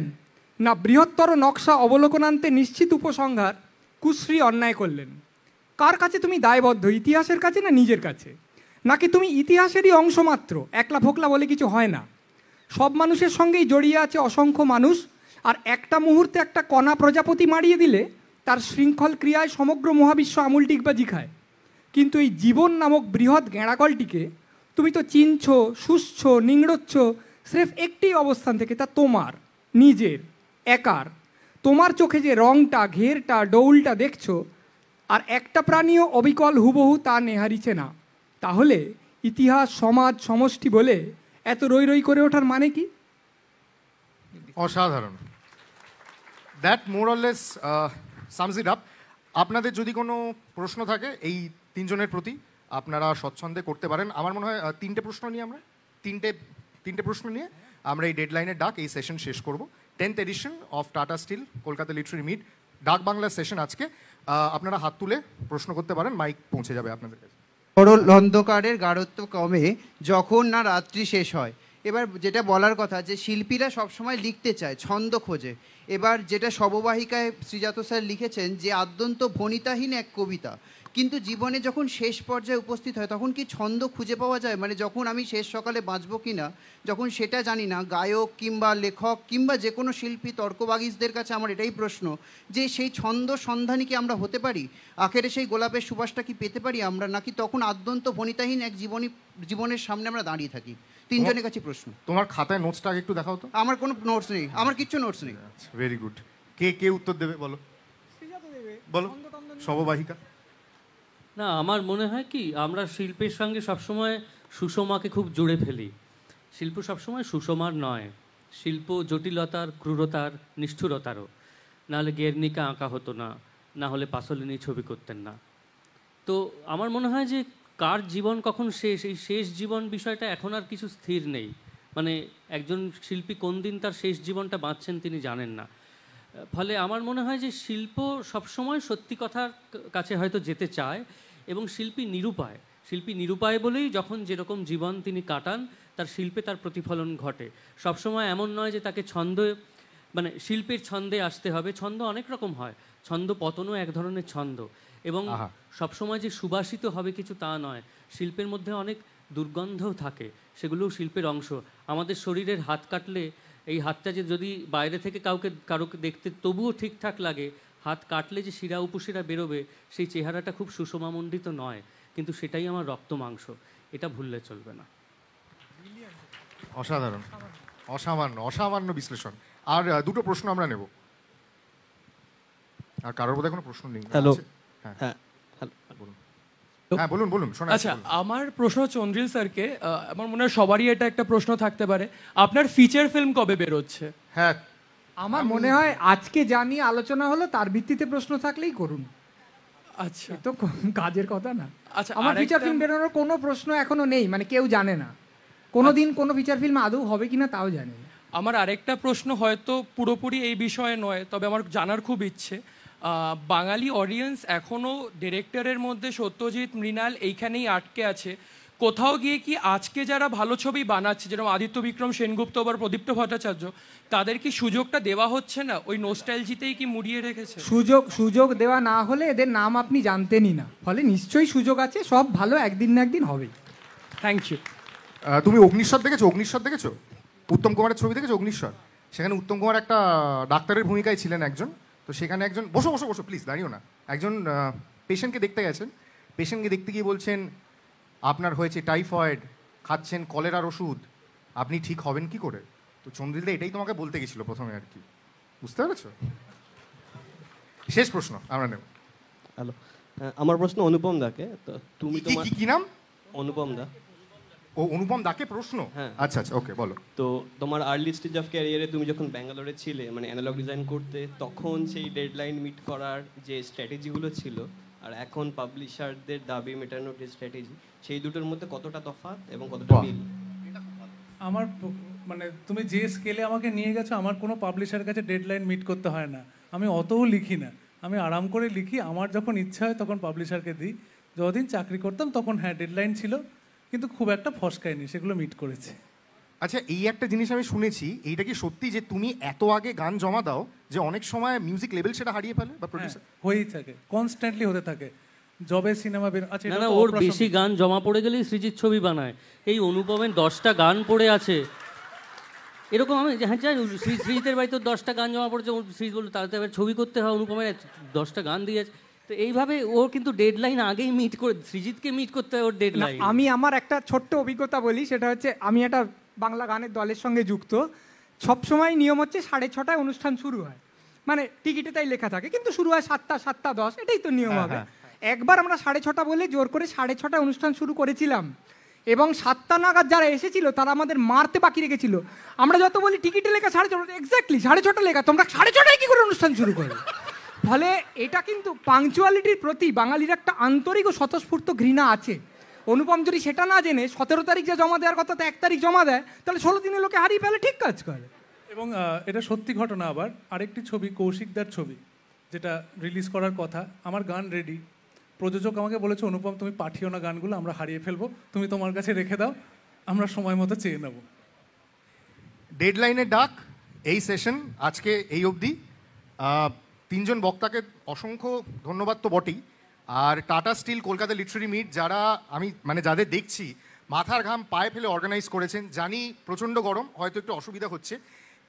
না বৃহত্তর নকশা অবলোকনান্তে নিশ্চিত উপসংহার কুশ্রী অন্যায় করলেন কার কাছে তুমি দায়বদ্ধ ইতিহাসের কাছে না নিজের কাছে নাকি তুমি ইতিহাসেরই অংশ মাত্র একলা ফোকলা বলে কিছু হয় না সব মানুষের সঙ্গেই জড়িয়ে আছে অসংখ্য মানুষ আর একটা মুহূর্তে একটা কণা প্রজাপতি মারিয়ে দিলে তার শৃঙ্খল ক্রিয়ায় সমগ্র মহাবিশ্ব আমূল ডিগবাজি খায় কিন্তু এই জীবন নামক বৃহৎ গেঁড়াকলটিকে তুমি তো চিনছ সুস্থ নিংড়চ্ছ স্রেফ একটি অবস্থান থেকে তা তোমার নিজের একার তোমার চোখে যে রংটা ঘেরটা ডৌলটা দেখছো আর একটা প্রাণীও অবিকল হুবহু তা নেহারিছে না তাহলে ইতিহাস সমাজ সমষ্টি বলে এত রই রই করে ওঠার মানে কি অসাধারণ দ্যাট মোরলেস সামস আপ আপনাদের যদি কোনো প্রশ্ন থাকে এই তিনজনের প্রতি আপনারা স্বচ্ছন্দে করতে পারেন আমার মনে হয় তিনটে প্রশ্ন নিয়ে আমরা তিনটে তিনটে প্রশ্ন নিয়ে আমরা এই ডেডলাইনের ডাক এই সেশন শেষ করব tenth edition of Tata steel Kolkata literary meet ডাক বাংলা সেশন আজকে আপনারা হাত তুলে প্রশ্ন করতে পারেন মাইক পৌঁছে যাবে আপনাদের কাছে সরল অন্ধকারের গাঢ়ত্ব কমে যখন না রাত্রি শেষ হয় এবার যেটা বলার কথা যে শিল্পীরা সবসময় লিখতে চায় ছন্দ খোঁজে এবার যেটা সববাহিকায় শ্রীজাত স্যার লিখেছেন যে আদ্যন্ত ভনিতাহীন এক কবিতা কিন্তু জীবনে যখন শেষ পর্যায়ে উপস্থিত হয় তখন কি ছন্দ খুঁজে পাওয়া যায় মানে যখন আমি শেষ সকালে বাঁচবো কি না যখন সেটা জানি না গায়ক কিংবা লেখক কিংবা যে কোনো শিল্পী তর্কবাগিসদের কাছে আমার এটাই প্রশ্ন যে সেই ছন্দ সন্ধানই কি আমরা হতে পারি আখেরে সেই গোলাপের সুবাসটা কি পেতে পারি আমরা নাকি তখন আদ্যন্ত ভনিতাহীন এক জীবনী জীবনের সামনে আমরা দাঁড়িয়ে থাকি তিনজনের কাছে প্রশ্ন তোমার খাতায় নোটসটা আগে একটু দেখাও তো আমার কোনো নোটস নেই আমার কিচ্ছু নোটস নেই ভেরি আচ্ছা, গুড কে কে উত্তর দেবে বলো বলো সববাহিকা না আমার মনে হয় কি আমরা শিল্পের সঙ্গে সবসময় সুষমাকে খুব জুড়ে ফেলি শিল্প সবসময় সুষমার নয় শিল্প জটিলতার ক্রূরতার নিষ্ঠুরতারও নাহলে গেরনিকা আঁকা হতো না না হলে পাসলিনি ছবি করতেন না তো আমার মনে হয় যে কার জীবন কখন শেষ এই শেষ জীবন বিষয়টা এখন আর কিছু স্থির নেই মানে একজন শিল্পী কোন দিন তার শেষ জীবনটা বাঁচছেন তিনি জানেন না ফলে আমার মনে হয় যে শিল্প সবসময় সত্যি কথার কাছে হয়তো যেতে চায় এবং শিল্পী নিরুপায় শিল্পী নিরুপায় বলেই যখন যেরকম জীবন তিনি কাটান তার শিল্পে তার প্রতিফলন ঘটে সবসময় এমন নয় যে তাকে ছন্দ মানে শিল্পের ছন্দে আসতে হবে ছন্দ অনেক রকম হয় ছন্দ পতনও এক ধরনের ছন্দ এবং সবসময় যে সুবাসিত হবে কিছু তা নয় শিল্পের মধ্যে অনেক দুর্গন্ধও থাকে সেগুলোও শিল্পের অংশ আমাদের শরীরের হাত কাটলে এই হাতটা যে যদি বাইরে থেকে কাউকে কারোকে দেখতে তবুও ঠিকঠাক লাগে হাত কাটলে যে শিরা উপশিরা বেরোবে সেই চেহারাটা খুব সুষমামণ্ডিত নয় কিন্তু সেটাই আমার রক্ত মাংস এটা ভুললে চলবে না অসাধারণ অসামান্য অসামান্য বিশ্লেষণ আর দুটো প্রশ্ন আমরা নেব আর কারোর বোধহয় কোনো প্রশ্ন নেই হ্যাঁ। হ্যাঁ, হ্যালো হ্যাঁ হ্যাঁ বলুন বলুন শোনা আচ্ছা আমার প্রশ্ন চন্দ্রিল স্যারকে আমার মনে হয় সবারই এটা একটা প্রশ্ন থাকতে পারে আপনার ফিচার ফিল্ম কবে বেরোচ্ছে হ্যাঁ আমার মনে হয় আজকে যা নিয়ে আলোচনা হলো তার ভিত্তিতে প্রশ্ন থাকলেই করুন আচ্ছা তো কাজের কথা না আচ্ছা আমার ফিচার ফিল্ম বেরোনোর কোনো প্রশ্ন এখনো নেই মানে কেউ জানে না কোনো দিন কোনো ফিচার ফিল্ম আদৌ হবে কিনা তাও জানি আমার আরেকটা প্রশ্ন হয়তো পুরোপুরি এই বিষয়ে নয় তবে আমার জানার খুব ইচ্ছে বাঙালি অডিয়েন্স এখনও ডিরেক্টরের মধ্যে সত্যজিৎ মৃণাল এইখানেই আটকে আছে কোথাও গিয়ে কি আজকে যারা ভালো ছবি বানাচ্ছে যেরকম আদিত্য বিক্রম সেনগুপ্ত বা প্রদীপ্ত ভট্টাচার্য তাদের কি সুযোগটা দেওয়া হচ্ছে না ওই নোস্টাইলজিতেই কি মুড়িয়ে রেখেছে সুযোগ সুযোগ দেওয়া না হলে এদের নাম আপনি জানতেনই না ফলে নিশ্চয়ই সুযোগ আছে সব ভালো একদিন না একদিন হবেই থ্যাংক ইউ তুমি অগ্নিশ্বর দেখেছো অগ্নিশ্বর দেখেছো উত্তম কুমারের ছবি দেখেছো অগ্নিশ্বর সেখানে উত্তম কুমার একটা ডাক্তারের ভূমিকায় ছিলেন একজন তো সেখানে একজন বসো বসো বসো প্লিজ দাঁড়িও না একজন পেশেন্টকে দেখতে গেছেন পেশেন্টকে দেখতে গিয়ে বলছেন আপনার হয়েছে টাইফয়েড খাচ্ছেন কলেরার ওষুধ আপনি ঠিক হবেন কি করে তো চন্দ্রিলদা এটাই তোমাকে বলতে গেছিলো প্রথমে আর কি বুঝতে পেরেছ শেষ প্রশ্ন আমরা নেব হ্যালো হ্যাঁ, আমার প্রশ্ন অনুপম দাকে তো তুমি তোমার কি নাম অনুপম দা ও অনুপম দাকে প্রশ্ন হ্যাঁ আচ্ছা আচ্ছা ওকে বলো তো তোমার আর্লি স্টেজ অফ ক্যারিয়ারে তুমি যখন ব্যাঙ্গালোরে ছিলে মানে অ্যানালগ ডিজাইন করতে তখন সেই ডেডলাইন মিট করার যে স্ট্র্যাটেজিগুলো ছিল আর এখন পাবলিশারদের দাবি মেটানোর যে স্ট্র্যাটেজি সেই দুটোর মধ্যে কতটা তফাৎ এবং কতটা মিল আমার মানে তুমি যে স্কেলে আমাকে নিয়ে গেছো আমার কোনো পাবলিশারের কাছে ডেডলাইন মিট করতে হয় না আমি অতও লিখি না আমি আরাম করে লিখি আমার যখন ইচ্ছা হয় তখন পাবলিশারকে দিই যতদিন চাকরি করতাম তখন হ্যাঁ ডেডলাইন ছিল কিন্তু খুব একটা ফসকায়নি সেগুলো মিট করেছে আচ্ছা এই একটা জিনিস আমি শুনেছি এইটা কি সত্যি যে তুমি এত আগে গান জমা দাও যে অনেক সময় মিউজিক লেভেল সেটা হারিয়ে ফেলে বা প্রডিউসার হ্যাঁ, হয়েই থাকে কনস্ট্যান্টলি হতে থাকে জবে সিনেমা বের আচ্ছা না ওর বেশি গান জমা পড়ে গেলেই সৃজিত ছবি বানায় এই অনুপমের দশটা গান পড়ে আছে এরকম আমি হ্যাঁ চাই শ্রী সৃজিতের বাড়িতে দশটা গান জমা পড়েছে সৃজিত বললো তাদের এবার ছবি করতে হয় অনুপমের দশটা গান দিয়েছে তো এইভাবে ওর কিন্তু ডেডলাইন আগেই মিট করে সৃজিতকে মিট করতে হয় ওর ডেডলাইন আমি আমার একটা ছোট্ট অভিজ্ঞতা বলি সেটা হচ্ছে আমি একটা বাংলা গানের দলের সঙ্গে যুক্ত সবসময় নিয়ম হচ্ছে সাড়ে ছটায় অনুষ্ঠান শুরু হয় মানে টিকিটে তাই লেখা থাকে কিন্তু শুরু হয় সাতটা সাতটা দশ এটাই তো নিয়ম হ্যাঁ, হবে হ্যাঁ। একবার আমরা সাড়ে ছটা বলে জোর করে সাড়ে ছটায় অনুষ্ঠান শুরু করেছিলাম এবং সাতটা নাগাদ যারা এসেছিল তারা আমাদের মারতে বাকি রেখেছিল আমরা যত বলি টিকিটে লেখা সাড়ে ছটা এক্স্যাক্টলি সাড়ে ছটা লেখা তোমরা সাড়ে ছটায় কী করে অনুষ্ঠান শুরু করো ফলে এটা কিন্তু পাংচুয়ালিটির প্রতি বাঙালির একটা আন্তরিক ও স্বতঃস্ফূর্ত ঘৃণা আছে অনুপম যদি সেটা না জেনে সতেরো তারিখ যে জমা দেওয়ার কথা তো এক তারিখ জমা দেয় তাহলে ষোলো দিনে লোকে হারিয়ে ফেলে ঠিক কাজ করে এবং এটা সত্যি ঘটনা আবার আরেকটি ছবি কৌশিকদার ছবি যেটা রিলিজ করার কথা আমার গান রেডি প্রযোজক আমাকে বলেছে অনুপম তুমি পাঠিও না গানগুলো আমরা হারিয়ে ফেলবো তুমি তোমার কাছে রেখে দাও আমরা সময় মতো চেয়ে নেব ডেডলাইনের ডাক এই সেশন আজকে এই অবধি তিনজন বক্তাকে অসংখ্য ধন্যবাদ তো বটেই আর Tata steel Kolkata literary meet যারা আমি মানে যাদের দেখছি মাথার ঘাম পায়ে ফেলে অর্গানাইজ করেছেন জানি প্রচণ্ড গরম হয়তো একটু অসুবিধা হচ্ছে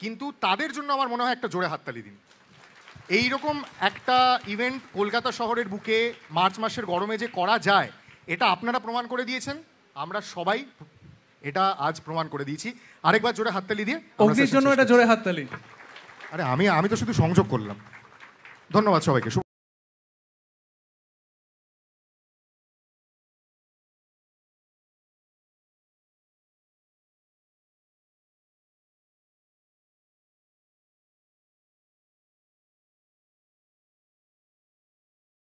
কিন্তু তাদের জন্য আমার মনে হয় একটা জোরে হাততালি দিন এই রকম একটা ইভেন্ট কলকাতা শহরের বুকে মার্চ মাসের গরমে যে করা যায় এটা আপনারা প্রমাণ করে দিয়েছেন আমরা সবাই এটা আজ প্রমাণ করে দিয়েছি আরেকবার জোরে হাততালি দিয়ে অগ্নির জন্য এটা জোরে হাততালি আরে আমি আমি তো শুধু সংযোগ করলাম ধন্যবাদ সবাইকে